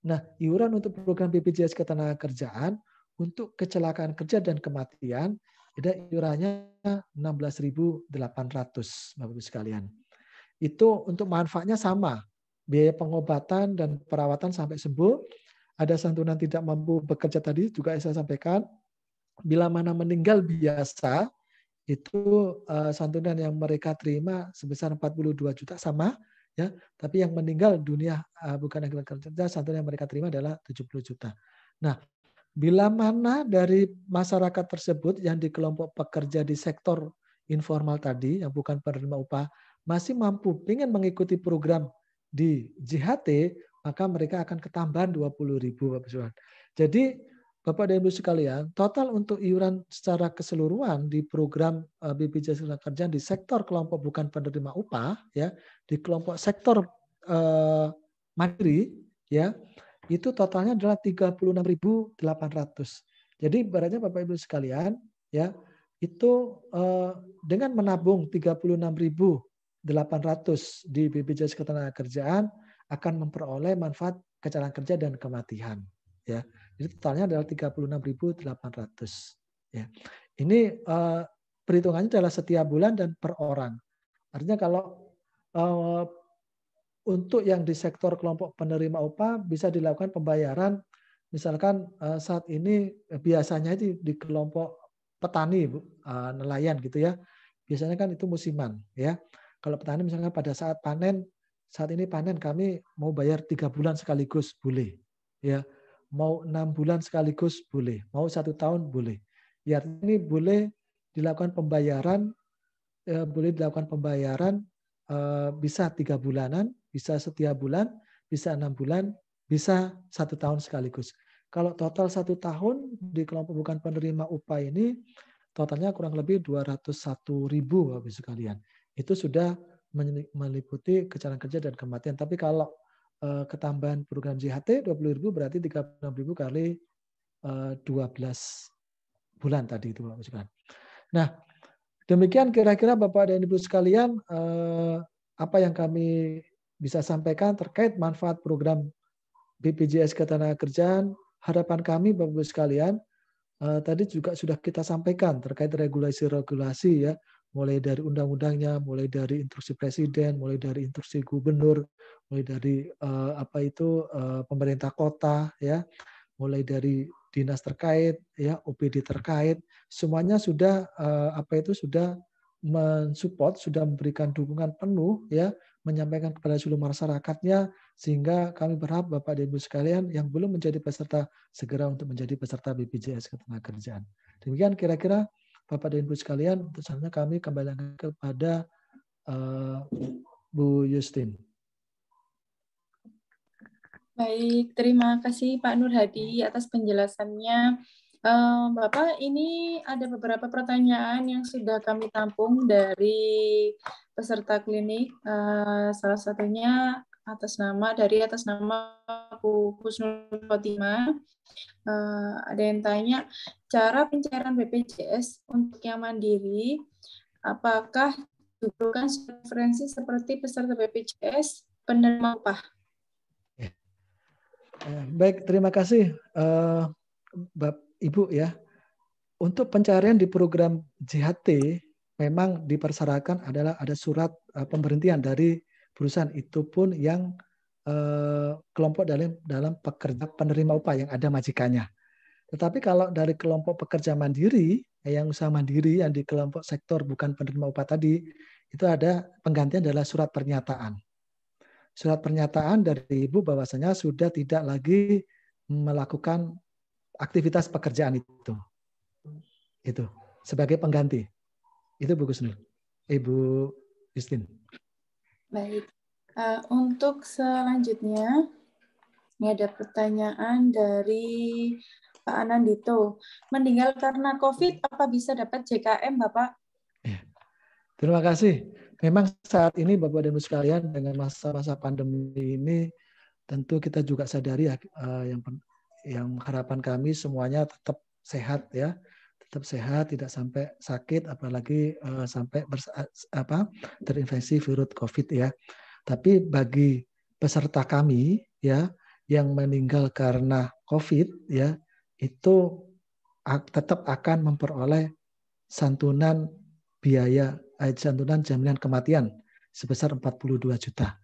Nah, iuran untuk program BPJS Ketenagakerjaan untuk kecelakaan kerja dan kematian ada iurannya 16.800 Bapak-Ibu sekalian. Itu untuk manfaatnya sama, biaya pengobatan dan perawatan sampai sembuh ada santunan tidak mampu bekerja tadi juga saya sampaikan bila mana meninggal biasa itu uh, santunan yang mereka terima sebesar 42 juta sama ya tapi yang meninggal dunia uh, bukan yang kerja santunan yang mereka terima adalah 70 juta. Nah, bila mana dari masyarakat tersebut yang di kelompok pekerja di sektor informal tadi yang bukan penerima upah masih mampu ingin mengikuti program di JHT maka mereka akan ketambahan 20 ribu Bapak Ibu. Jadi Bapak dan Ibu sekalian, total untuk iuran secara keseluruhan di program eh, BPJS Ketenagakerjaan di sektor kelompok bukan penerima upah ya, di kelompok sektor eh, mandiri ya, itu totalnya adalah 36.800. Jadi ibaratnya Bapak Ibu sekalian ya, itu eh, dengan menabung 36.800 di BPJS Ketenagakerjaan akan memperoleh manfaat kecelakaan kerja dan kematian. Ya, jadi totalnya adalah 36.800. Ya, ini uh, perhitungannya adalah setiap bulan dan per orang. Artinya kalau uh, untuk yang di sektor kelompok penerima upah bisa dilakukan pembayaran misalkan uh, saat ini biasanya di, di kelompok petani uh, nelayan gitu ya biasanya kan itu musiman ya kalau petani misalkan pada saat panen saat ini panen kami mau bayar tiga bulan sekaligus boleh ya mau enam bulan sekaligus boleh mau satu tahun boleh ya ini boleh dilakukan pembayaran eh, boleh dilakukan pembayaran eh, bisa tiga bulanan bisa setiap bulan bisa enam bulan bisa satu tahun sekaligus kalau total satu tahun di kelompok bukan penerima upah ini totalnya kurang lebih ratus satu ribu habis sekalian itu sudah meliputi kecelakaan kerja dan kematian. Tapi kalau uh, ketambahan program JHT 20.000 berarti 36.000 kali uh, eh, 12 bulan tadi itu Pak Nah, demikian kira-kira Bapak dan Ibu sekalian uh, apa yang kami bisa sampaikan terkait manfaat program BPJS Ketenagakerjaan. Harapan kami Bapak Ibu sekalian, uh, tadi juga sudah kita sampaikan terkait regulasi-regulasi ya mulai dari undang-undangnya, mulai dari instruksi presiden, mulai dari instruksi gubernur, mulai dari uh, apa itu uh, pemerintah kota ya, mulai dari dinas terkait ya, OPD terkait, semuanya sudah uh, apa itu sudah mensupport, sudah memberikan dukungan penuh ya, menyampaikan kepada seluruh masyarakatnya sehingga kami berharap Bapak dan Ibu sekalian yang belum menjadi peserta segera untuk menjadi peserta BPJS Ketenagakerjaan. Demikian kira-kira Bapak dan Ibu sekalian, untuk kami kembali kepada eh, Bu Justin. Baik, terima kasih Pak Nur Hadi atas penjelasannya. Eh, Bapak, ini ada beberapa pertanyaan yang sudah kami tampung dari peserta klinik. Eh, salah satunya atas nama dari atas nama Bu Husnul Fatima. Uh, eh, ada yang tanya cara pencairan BPJS untuk yang mandiri apakah diperlukan referensi seperti peserta BPJS penerima upah? Eh, baik, terima kasih uh, Ibu ya. Untuk pencarian di program JHT memang dipersyaratkan adalah ada surat pemberhentian dari perusahaan itu pun yang eh, kelompok dalam dalam pekerja penerima upah yang ada majikannya. Tetapi kalau dari kelompok pekerja mandiri, yang usaha mandiri yang di kelompok sektor bukan penerima upah tadi, itu ada penggantian adalah surat pernyataan. Surat pernyataan dari ibu bahwasanya sudah tidak lagi melakukan aktivitas pekerjaan itu. Itu sebagai pengganti. Itu bagus Kusnul. Ibu Justin. Baik. Uh, untuk selanjutnya, ini ada pertanyaan dari Pak Anandito. Meninggal karena COVID, apa bisa dapat JKM, Bapak? Ya. Terima kasih. Memang saat ini Bapak dan Ibu sekalian dengan masa-masa pandemi ini tentu kita juga sadari ya uh, yang yang harapan kami semuanya tetap sehat ya tetap sehat, tidak sampai sakit, apalagi uh, sampai apa, terinfeksi virus COVID ya. Tapi bagi peserta kami ya yang meninggal karena COVID ya itu tetap akan memperoleh santunan biaya eh, santunan jaminan kematian sebesar 42 juta.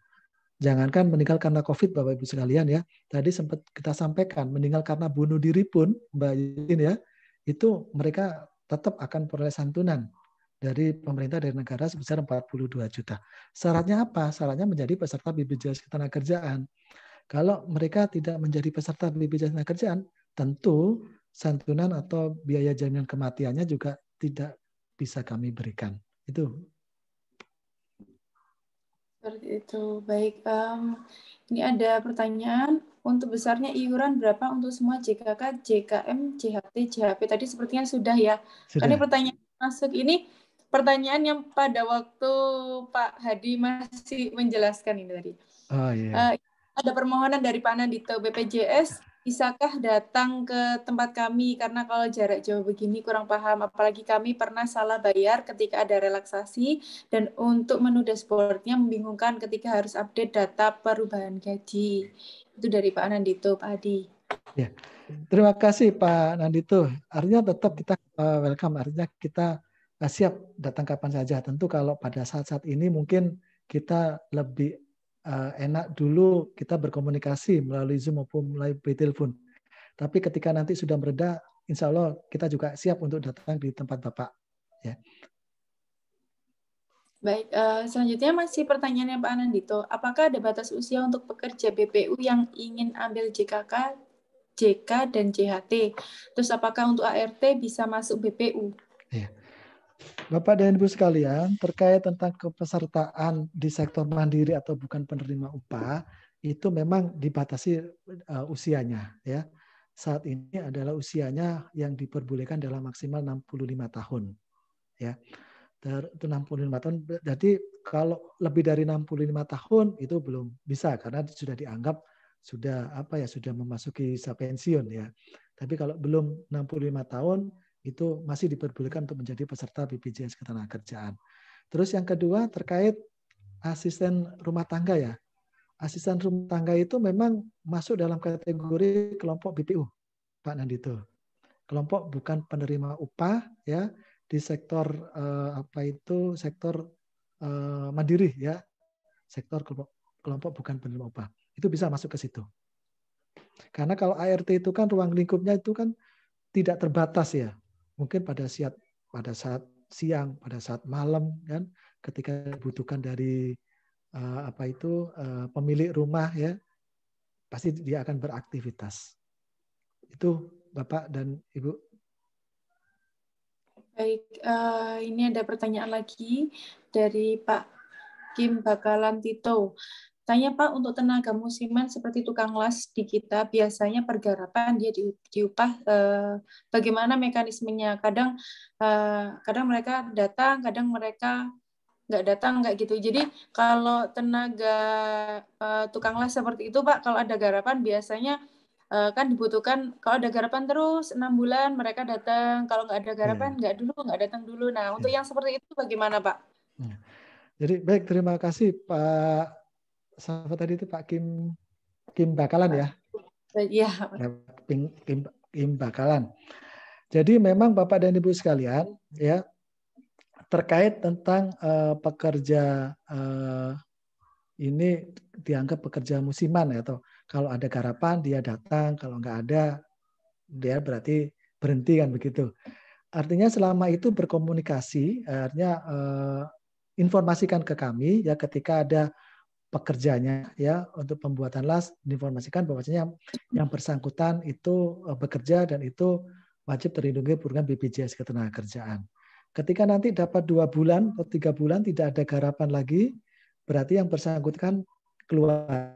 Jangankan meninggal karena COVID, Bapak Ibu sekalian ya. Tadi sempat kita sampaikan meninggal karena bunuh diri pun, Mbak Yin ya, itu mereka tetap akan peroleh santunan dari pemerintah dari negara sebesar 42 juta. Syaratnya apa? Syaratnya menjadi peserta BPJS Ketenagakerjaan. Kalau mereka tidak menjadi peserta BPJS Ketenagakerjaan, tentu santunan atau biaya jaminan kematiannya juga tidak bisa kami berikan. Itu seperti itu. Baik, um, ini ada pertanyaan. Untuk besarnya iuran berapa untuk semua JKK, JKM, JHT, JHP tadi sepertinya sudah ya. Sudah. Karena pertanyaan masuk ini pertanyaan yang pada waktu Pak Hadi masih menjelaskan ini tadi. Oh, yeah. Iya. uh, ada permohonan dari Pak Nandito BPJS bisakah datang ke tempat kami karena kalau jarak jauh begini kurang paham apalagi kami pernah salah bayar ketika ada relaksasi dan untuk menu dashboardnya membingungkan ketika harus update data perubahan gaji itu dari Pak Nandito Pak Adi ya terima kasih Pak Nandito artinya tetap kita eh, welcome artinya kita eh, siap datang kapan saja tentu kalau pada saat-saat ini mungkin kita lebih uh, enak dulu kita berkomunikasi melalui Zoom maupun melalui telepon. Tapi ketika nanti sudah mereda, insya Allah kita juga siap untuk datang di tempat Bapak. Ya. Baik, uh, selanjutnya masih pertanyaannya Pak Anandito. Apakah ada batas usia untuk pekerja BPU yang ingin ambil JKK, JK, dan JHT? Terus apakah untuk ART bisa masuk BPU? Bapak dan Ibu sekalian, terkait tentang kepesertaan di sektor mandiri atau bukan penerima upah, itu memang dibatasi uh, usianya ya. Saat ini adalah usianya yang diperbolehkan dalam maksimal 65 tahun. Ya. Itu 65 tahun. Jadi kalau lebih dari 65 tahun itu belum bisa karena sudah dianggap sudah apa ya sudah memasuki usia pensiun ya. Tapi kalau belum 65 tahun itu masih diperbolehkan untuk menjadi peserta BPJS Ketenagakerjaan. Terus yang kedua terkait asisten rumah tangga ya. Asisten rumah tangga itu memang masuk dalam kategori kelompok BPU, Pak Nandito. Kelompok bukan penerima upah ya di sektor eh, apa itu sektor eh, mandiri ya. Sektor kelompok, kelompok bukan penerima upah. Itu bisa masuk ke situ. Karena kalau ART itu kan ruang lingkupnya itu kan tidak terbatas ya mungkin pada saat pada saat siang, pada saat malam kan ketika dibutuhkan dari uh, apa itu uh, pemilik rumah ya pasti dia akan beraktivitas. Itu Bapak dan Ibu Baik, uh, ini ada pertanyaan lagi dari Pak Kim Bakalan Tito. Tanya Pak, untuk tenaga musiman seperti tukang las di kita, biasanya pergarapan dia diupah eh, bagaimana mekanismenya? Kadang eh, kadang mereka datang, kadang mereka nggak datang, nggak gitu. Jadi kalau tenaga eh, tukang las seperti itu, Pak, kalau ada garapan biasanya eh, kan dibutuhkan. Kalau ada garapan terus enam bulan mereka datang. Kalau nggak ada garapan, iya. nggak dulu, nggak datang dulu. Nah, untuk iya. yang seperti itu bagaimana, Pak? Iya. Jadi baik, terima kasih Pak siapa tadi itu Pak Kim Kim Bakalan ya? Iya. Nah, Kim, Kim, Kim Bakalan. Jadi memang Bapak dan Ibu sekalian ya terkait tentang uh, pekerja uh, ini dianggap pekerja musiman ya atau kalau ada garapan dia datang kalau nggak ada dia berarti berhenti kan begitu artinya selama itu berkomunikasi artinya eh, informasikan ke kami ya ketika ada pekerjanya ya untuk pembuatan las diinformasikan bahwasanya yang, bersangkutan itu e, bekerja dan itu wajib terlindungi perundang BPJS ketenagakerjaan. Ketika nanti dapat dua bulan atau tiga bulan tidak ada garapan lagi, berarti yang bersangkutan keluar.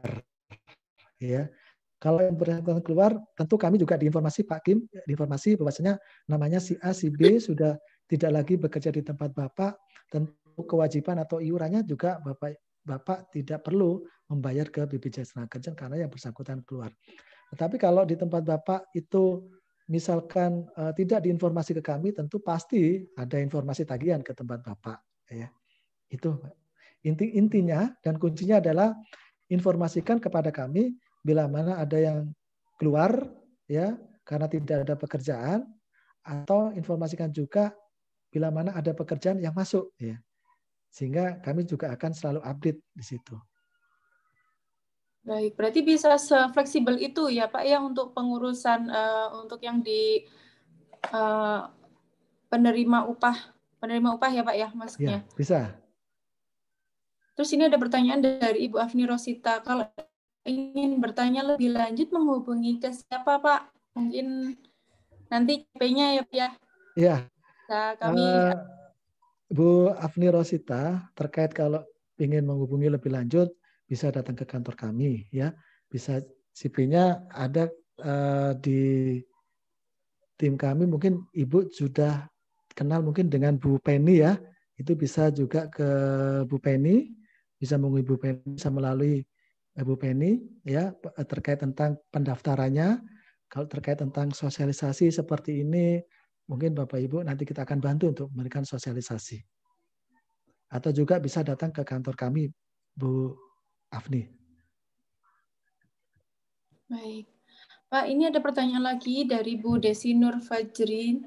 Ya, kalau yang bersangkutan keluar, tentu kami juga diinformasi Pak Kim, diinformasi bahwasanya namanya si A, si B sudah tidak lagi bekerja di tempat Bapak, tentu kewajiban atau iurannya juga Bapak Bapak tidak perlu membayar ke BPJS tenaga Kerja karena yang bersangkutan keluar. Tetapi kalau di tempat Bapak itu misalkan uh, tidak diinformasi ke kami, tentu pasti ada informasi tagihan ke tempat Bapak. Ya. Itu inti intinya dan kuncinya adalah informasikan kepada kami bila mana ada yang keluar ya karena tidak ada pekerjaan atau informasikan juga bila mana ada pekerjaan yang masuk ya sehingga kami juga akan selalu update di situ. Baik, berarti bisa sefleksibel itu ya Pak ya untuk pengurusan uh, untuk yang di uh, penerima upah, penerima upah ya Pak ya maksudnya. Ya, bisa. Terus ini ada pertanyaan dari Ibu Afni Rosita, kalau ingin bertanya lebih lanjut menghubungi ke siapa Pak? Mungkin nanti CP-nya ya Pak ya. Ya. Nah, kami uh, Bu Afni Rosita terkait kalau ingin menghubungi lebih lanjut bisa datang ke kantor kami ya bisa CP-nya ada uh, di tim kami mungkin ibu sudah kenal mungkin dengan Bu Penny ya itu bisa juga ke Bu Penny bisa menghubungi Bu Penny bisa melalui eh, Bu Penny ya terkait tentang pendaftarannya kalau terkait tentang sosialisasi seperti ini mungkin Bapak Ibu nanti kita akan bantu untuk memberikan sosialisasi. Atau juga bisa datang ke kantor kami, Bu Afni. Baik. Pak, ini ada pertanyaan lagi dari Bu Desi Nur Fajrin.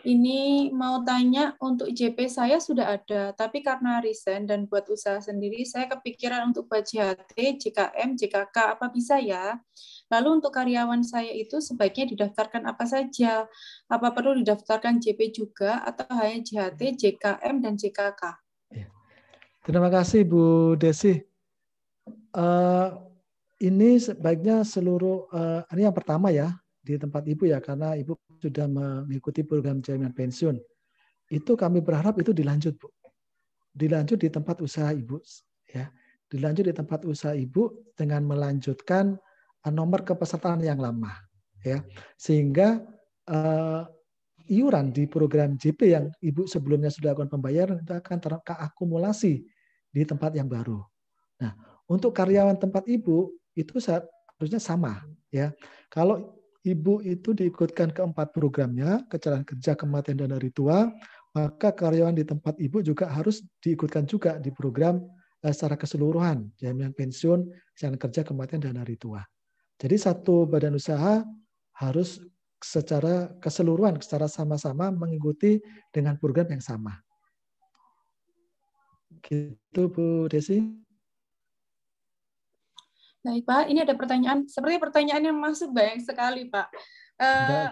Ini mau tanya untuk JP saya sudah ada, tapi karena resign dan buat usaha sendiri, saya kepikiran untuk buat JHT, JKM, JKK, apa bisa ya? Lalu untuk karyawan saya itu sebaiknya didaftarkan apa saja? Apa perlu didaftarkan JP juga atau hanya JHT, JKM, dan JKK? Ya. Terima kasih Bu Desi. Uh, ini sebaiknya seluruh, uh, ini yang pertama ya, di tempat Ibu ya, karena Ibu sudah mengikuti program jaminan pensiun. Itu kami berharap itu dilanjut, Bu. Dilanjut di tempat usaha Ibu, ya. Dilanjut di tempat usaha Ibu dengan melanjutkan eh, nomor kepesertaan yang lama, ya. Sehingga uh, iuran di program JP yang Ibu sebelumnya sudah lakukan pembayaran itu akan terakumulasi di tempat yang baru. Nah, untuk karyawan tempat Ibu itu seharusnya sama ya. Kalau ibu itu diikutkan keempat programnya, kecerahan kerja, kematian, dan ritual, maka karyawan di tempat ibu juga harus diikutkan juga di program eh, secara keseluruhan, jaminan pensiun, kecelakaan kerja, kematian, dan ritual. Jadi satu badan usaha harus secara keseluruhan, secara sama-sama mengikuti dengan program yang sama. Gitu Bu Desi. Baik Pak, ini ada pertanyaan. Seperti pertanyaan yang masuk banyak sekali Pak. Uh,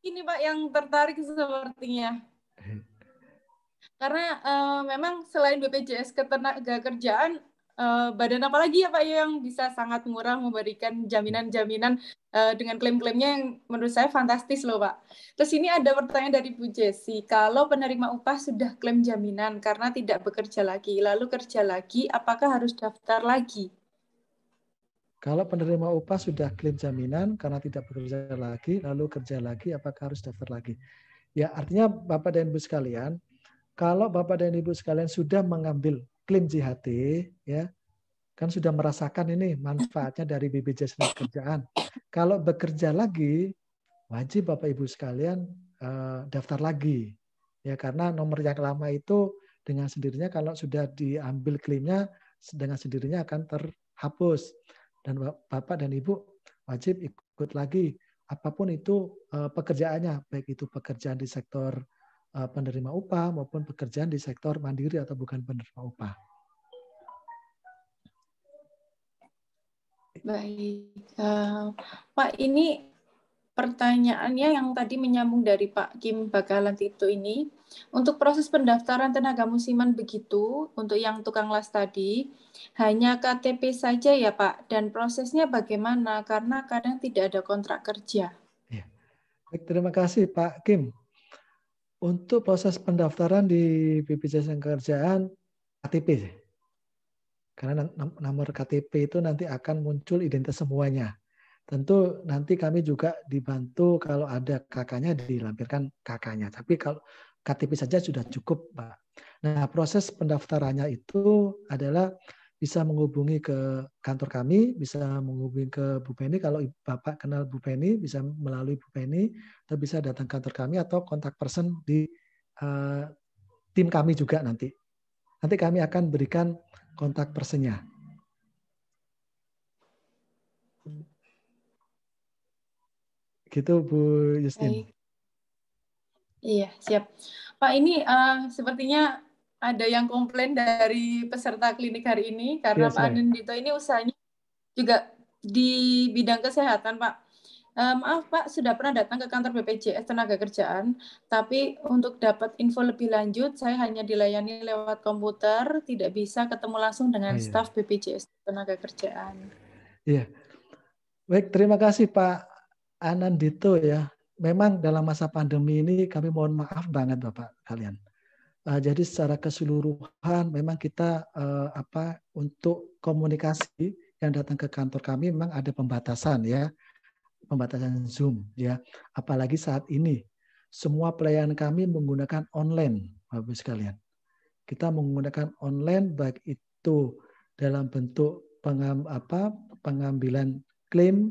ini Pak yang tertarik sepertinya. Karena uh, memang selain BPJS ketenagakerjaan, uh, eh, badan apa lagi ya Pak yang bisa sangat murah memberikan jaminan-jaminan uh, dengan klaim-klaimnya yang menurut saya fantastis loh Pak. Terus ini ada pertanyaan dari Bu Jesi, kalau penerima upah sudah klaim jaminan karena tidak bekerja lagi, lalu kerja lagi, apakah harus daftar lagi? Kalau penerima upah sudah klaim jaminan karena tidak bekerja lagi, lalu kerja lagi, apakah harus daftar lagi? Ya, artinya Bapak dan Ibu sekalian, kalau Bapak dan Ibu sekalian sudah mengambil klaim JHT, ya, kan sudah merasakan ini manfaatnya dari BPJS Kerjaan. Kalau bekerja lagi, wajib Bapak Ibu sekalian uh, daftar lagi, ya karena nomor yang lama itu dengan sendirinya kalau sudah diambil klaimnya dengan sendirinya akan terhapus dan Bapak dan Ibu wajib ikut lagi apapun itu eh, pekerjaannya, baik itu pekerjaan di sektor eh, penerima upah maupun pekerjaan di sektor mandiri atau bukan penerima upah. Baik, uh, Pak ini pertanyaannya yang tadi menyambung dari Pak Kim Bakalan itu ini, untuk proses pendaftaran tenaga musiman begitu, untuk yang tukang las tadi, hanya KTP saja ya Pak, dan prosesnya bagaimana? Karena kadang tidak ada kontrak kerja. Ya. Baik, terima kasih Pak Kim. Untuk proses pendaftaran di BPJS Kerjaan, KTP. Karena nomor KTP itu nanti akan muncul identitas semuanya Tentu nanti kami juga dibantu kalau ada kakaknya dilampirkan kakaknya. Tapi kalau KTP saja sudah cukup, Pak. Nah, proses pendaftarannya itu adalah bisa menghubungi ke kantor kami, bisa menghubungi ke Bu Penny. Kalau Bapak kenal Bu Penny, bisa melalui Bu Penny, atau bisa datang ke kantor kami atau kontak person di uh, tim kami juga nanti. Nanti kami akan berikan kontak personnya. Gitu Bu Justin. Hey. Iya, siap. Pak, ini uh, sepertinya ada yang komplain dari peserta klinik hari ini karena yes, iya, Pak Anindito ini usahanya juga di bidang kesehatan, Pak. Uh, maaf Pak, sudah pernah datang ke kantor BPJS Tenaga Kerjaan, tapi untuk dapat info lebih lanjut, saya hanya dilayani lewat komputer, tidak bisa ketemu langsung dengan oh, iya. staf BPJS Tenaga Kerjaan. Iya, baik terima kasih Pak Anandito ya. Memang dalam masa pandemi ini kami mohon maaf banget Bapak kalian. Uh, jadi secara keseluruhan memang kita uh, apa untuk komunikasi yang datang ke kantor kami memang ada pembatasan ya. Pembatasan Zoom ya. Apalagi saat ini semua pelayanan kami menggunakan online Bapak sekalian. Kita menggunakan online baik itu dalam bentuk pengam, apa, pengambilan klaim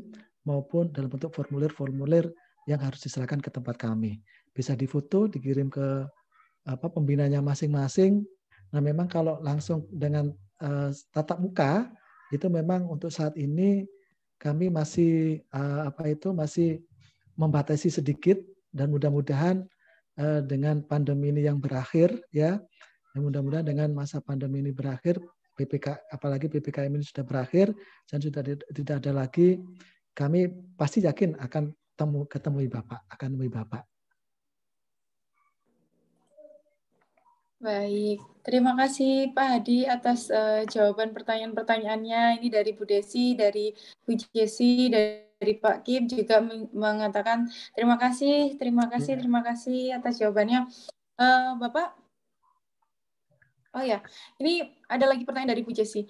maupun dalam bentuk formulir-formulir yang harus diserahkan ke tempat kami. Bisa difoto, dikirim ke apa pembinanya masing-masing. Nah, memang kalau langsung dengan uh, tatap muka itu memang untuk saat ini kami masih uh, apa itu masih membatasi sedikit dan mudah-mudahan uh, dengan pandemi ini yang berakhir ya, dan mudah-mudahan dengan masa pandemi ini berakhir PPK apalagi PPKM ini sudah berakhir dan sudah tidak ada lagi kami pasti yakin akan temu, ketemu Bapak, akan temui Bapak. Baik, terima kasih Pak Hadi atas uh, jawaban pertanyaan-pertanyaannya. Ini dari Bu Desi, dari Bu Jesi, dari Pak Kim juga mengatakan terima kasih, terima kasih, ya. terima kasih atas jawabannya. Uh, Bapak, oh ya, ini ada lagi pertanyaan dari Bu Jesi.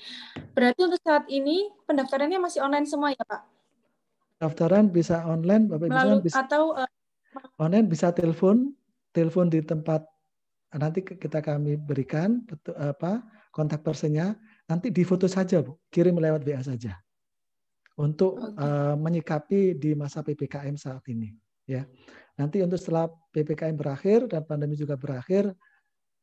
Berarti untuk saat ini pendaftarannya masih online semua ya Pak? pendaftaran bisa online, Bapak Ibu Melalui, bisa atau uh, online bisa telepon, telepon di tempat eh, nanti kita kami berikan betul, apa kontak personnya. Nanti difoto saja, Bu. Kirim lewat WA saja. Untuk okay. uh, eh, menyikapi di masa PPKM saat ini, ya. Nanti untuk setelah PPKM berakhir dan pandemi juga berakhir,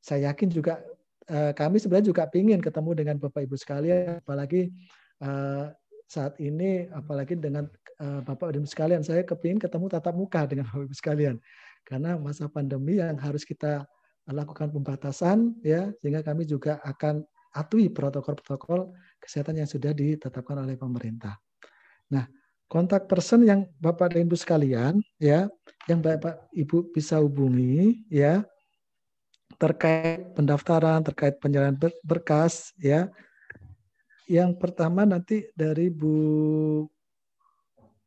saya yakin juga uh, kami sebenarnya juga ingin ketemu dengan Bapak Ibu sekalian apalagi uh, saat ini apalagi dengan Eh, Bapak dan Ibu sekalian, saya kepingin ketemu tatap muka dengan Bapak Ibu sekalian. Karena masa pandemi yang harus kita lakukan pembatasan ya sehingga kami juga akan atui protokol-protokol kesehatan yang sudah ditetapkan oleh pemerintah. Nah, kontak person yang Bapak dan Ibu sekalian ya yang Bapak Ibu bisa hubungi ya terkait pendaftaran, terkait penyerahan berkas ya. Yang pertama nanti dari Bu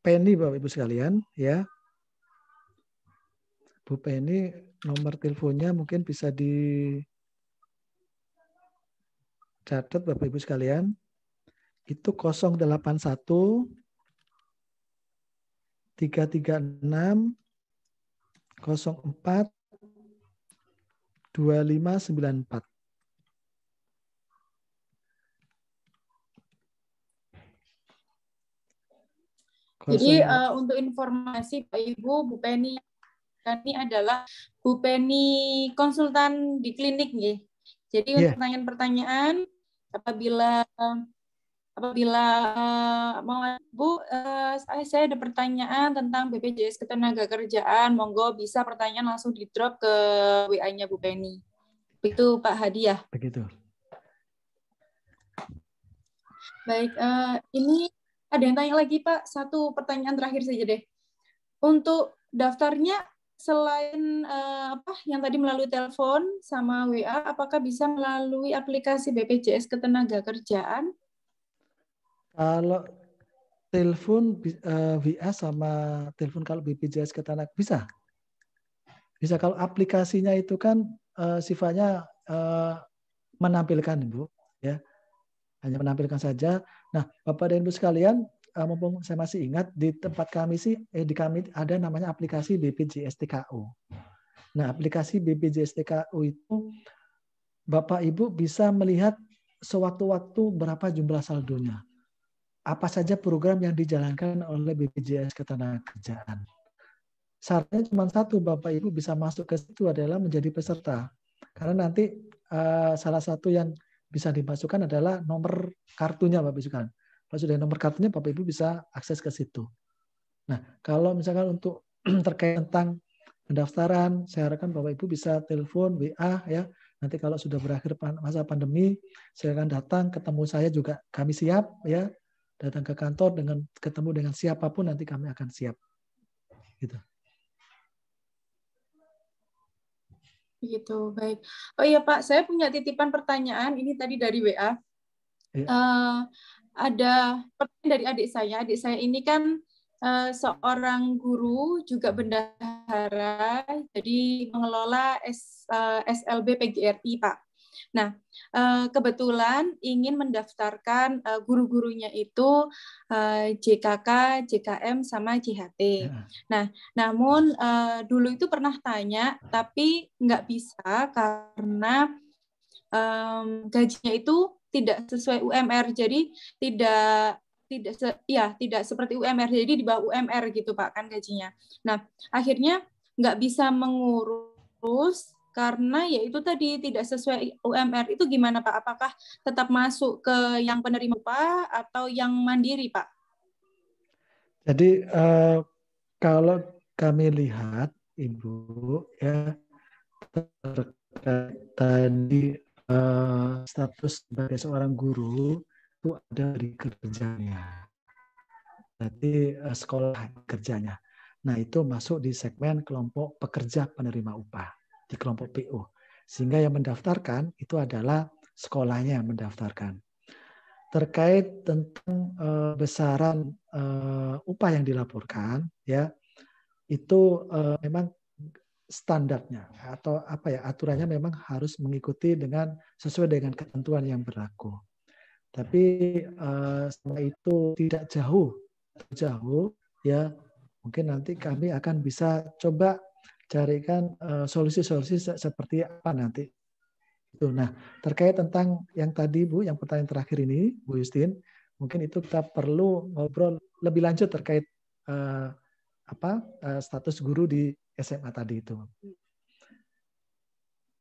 Penny Bapak Ibu sekalian ya. Bu Penny nomor teleponnya mungkin bisa di catat Bapak Ibu sekalian. Itu 081 336 04 2594. Jadi uh, untuk informasi Pak Ibu, Bu Penny ini adalah Bu Penny konsultan di klinik nih. Jadi yeah. untuk iya. pertanyaan-pertanyaan apabila apabila eh, mau Bu uh, saya, ada pertanyaan tentang BPJS Ketenagakerjaan, monggo bisa pertanyaan langsung di drop ke WA-nya Bu Penny. Itu Pak Hadiah. Begitu. Baik, uh, ini ada yang tanya lagi Pak, satu pertanyaan terakhir saja deh. Untuk daftarnya selain uh, apa yang tadi melalui telepon sama WA, apakah bisa melalui aplikasi BPJS Ketenaga Kerjaan? Kalau telepon uh, eh, WA sama telepon kalau BPJS Ketenaga bisa, bisa kalau aplikasinya itu kan uh, sifatnya uh, menampilkan bu, ya hanya menampilkan saja. Nah, Bapak dan Ibu sekalian, eh, mumpung saya masih ingat di tempat kami sih eh di kami ada namanya aplikasi BPJS TKU. Nah, aplikasi BPJS TKU itu Bapak Ibu bisa melihat sewaktu-waktu berapa jumlah saldonya. Apa saja program yang dijalankan oleh BPJS Ketenagakerjaan. Syaratnya cuma satu, Bapak Ibu bisa masuk ke situ adalah menjadi peserta. Karena nanti uh, salah satu yang bisa dimasukkan adalah nomor kartunya Bapak Ibu sekalian. Kalau sudah nomor kartunya Bapak Ibu bisa akses ke situ. Nah, kalau misalkan untuk terkait tentang pendaftaran, saya harapkan Bapak Ibu bisa telepon WA ya. Nanti kalau sudah berakhir masa pandemi, silakan datang ketemu saya juga. Kami siap ya. Datang ke kantor dengan ketemu dengan siapapun nanti kami akan siap. Gitu. Begitu, baik. Oh iya Pak, saya punya titipan pertanyaan, ini tadi dari WA. Ya. Uh, eh, ada pertanyaan dari adik saya, adik saya ini kan uh, seorang guru, juga bendahara, jadi mengelola S, uh, eh, SLB PGRI Pak. Nah, eh, kebetulan ingin mendaftarkan eh, guru-gurunya itu eh, JKK, JKM, sama JHT. Hmm. Nah, namun dulu itu pernah tanya, hmm. tapi nggak bisa karena gajinya itu tidak sesuai UMR, jadi tidak tidak se, ya tidak seperti UMR jadi di bawah UMR gitu pak kan gajinya. Nah akhirnya nggak bisa mengurus karena ya itu tadi tidak sesuai UMR itu gimana Pak? Apakah tetap masuk ke yang penerima Pak atau yang mandiri Pak? Jadi eh, kalau kami lihat Ibu ya terkait tadi eh, status sebagai seorang guru itu ada di kerjanya. Jadi eh, sekolah kerjanya. Nah itu masuk di segmen kelompok pekerja penerima upah di kelompok PO. Sehingga yang mendaftarkan itu adalah sekolahnya yang mendaftarkan. Terkait tentang uh, besaran uh, upah yang dilaporkan, ya itu uh, memang standarnya atau apa ya aturannya memang harus mengikuti dengan sesuai dengan ketentuan yang berlaku. Tapi uh, setelah itu tidak jauh jauh ya mungkin nanti kami akan bisa coba carikan eh, solusi-solusi uh, seperti apa nanti. Itu. Nah, terkait tentang yang tadi Bu, yang pertanyaan terakhir ini, Bu Justin, mungkin itu kita perlu ngobrol lebih lanjut terkait uh, apa uh, status guru di SMA tadi itu.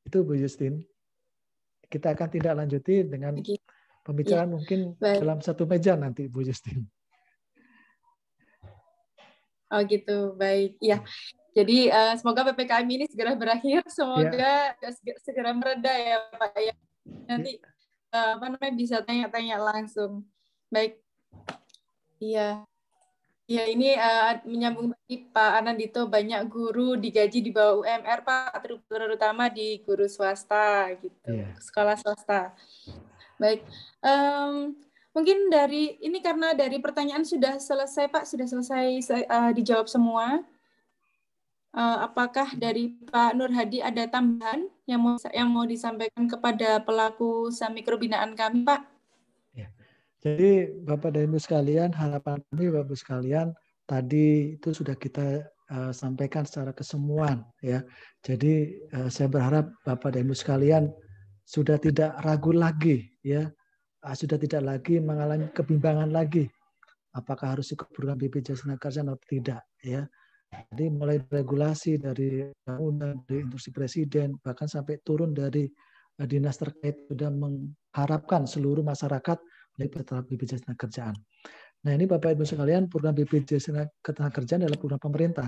Itu Bu Justin. Kita akan tidak lanjuti dengan pembicaraan ya. mungkin Baik. dalam satu meja nanti Bu Justin. Oh gitu, baik. Ya, jadi uh, semoga PPKM ini segera berakhir, semoga ya. segera mereda ya Pak ya. Nanti uh, apa namanya bisa tanya-tanya langsung. Baik. Iya. iya ini uh, menyambung tadi Pak Anandito banyak guru digaji di bawah UMR Pak terutama di guru swasta gitu, ya. sekolah swasta. Baik. Um, mungkin dari ini karena dari pertanyaan sudah selesai Pak, sudah selesai uh, dijawab semua. Eh, apakah dari Pak Nur Hadi ada tambahan yang mau, yang mau disampaikan kepada pelaku usaha binaan kami, Pak? Ya. Jadi Bapak dan Ibu sekalian, harapan kami Bapak Ibu sekalian tadi itu sudah kita uh, sampaikan secara kesemuan ya. Jadi uh, saya berharap Bapak dan Ibu sekalian sudah tidak ragu lagi ya. Ah, sudah tidak lagi mengalami kebimbangan lagi apakah harus ikut program BPJS tenaga kerja atau tidak ya jadi mulai regulasi dari undang undang dari instruksi presiden, bahkan sampai turun dari eh, dinas terkait sudah mengharapkan seluruh masyarakat melibat BPJS tenaga kerjaan. Nah ini Bapak Ibu sekalian, program BPJS tenaga kerjaan adalah program pemerintah,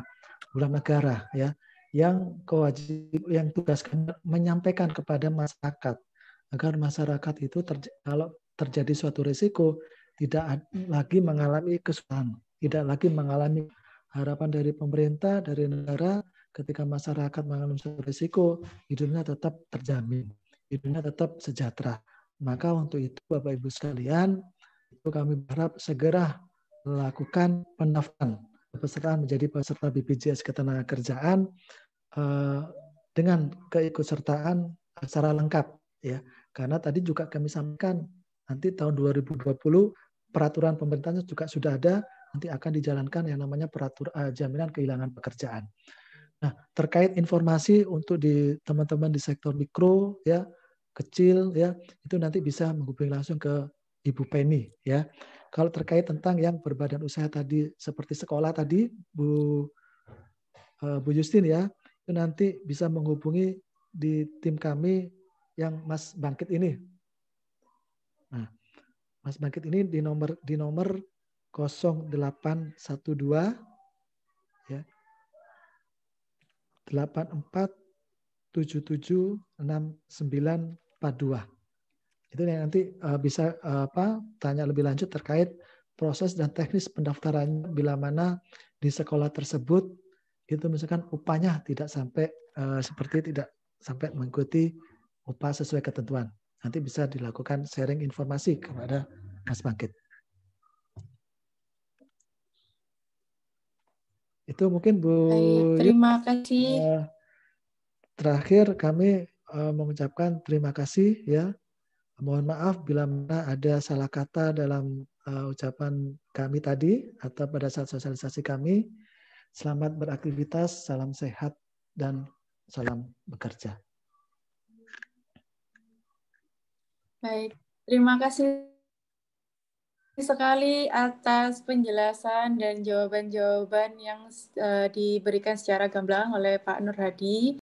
program negara ya, yang kewajib, yang tugas menyampaikan kepada masyarakat agar masyarakat itu ter, kalau terjadi suatu risiko tidak lagi mengalami kesulitan, tidak lagi mengalami harapan dari pemerintah, dari negara, ketika masyarakat mengalami risiko, hidupnya tetap terjamin, hidupnya tetap sejahtera. Maka untuk itu Bapak Ibu sekalian, itu kami berharap segera melakukan pendaftaran kepesertaan menjadi peserta BPJS Ketenagakerjaan eh, dengan keikutsertaan secara lengkap ya. Karena tadi juga kami sampaikan nanti tahun 2020 peraturan pemerintahnya juga sudah ada nanti akan dijalankan yang namanya peraturan eh, jaminan kehilangan pekerjaan. Nah, terkait informasi untuk di teman-teman di sektor mikro ya, kecil ya, itu nanti bisa menghubungi langsung ke Ibu Penny ya. Kalau terkait tentang yang berbadan usaha tadi seperti sekolah tadi Bu eh, Bu Justin ya, itu nanti bisa menghubungi di tim kami yang Mas Bangkit ini. Nah, Mas Bangkit ini di nomor di nomor 0812 ya 84776942. Itu yang nanti uh, bisa uh, apa tanya lebih lanjut terkait proses dan teknis pendaftaran bila mana di sekolah tersebut itu misalkan upahnya tidak sampai uh, seperti tidak sampai mengikuti upah sesuai ketentuan. Nanti bisa dilakukan sharing informasi kepada Mas Bangkit. Itu mungkin Bu. Baik, terima kasih. Ya, terakhir kami uh, mengucapkan terima kasih ya. Mohon maaf bila mana ada salah kata dalam uh, ucapan kami tadi atau pada saat sosialisasi kami. Selamat beraktivitas, salam sehat dan salam bekerja. Baik, terima kasih sekali atas penjelasan dan jawaban jawaban yang eh, diberikan secara gamblang oleh Pak Nur Hadi.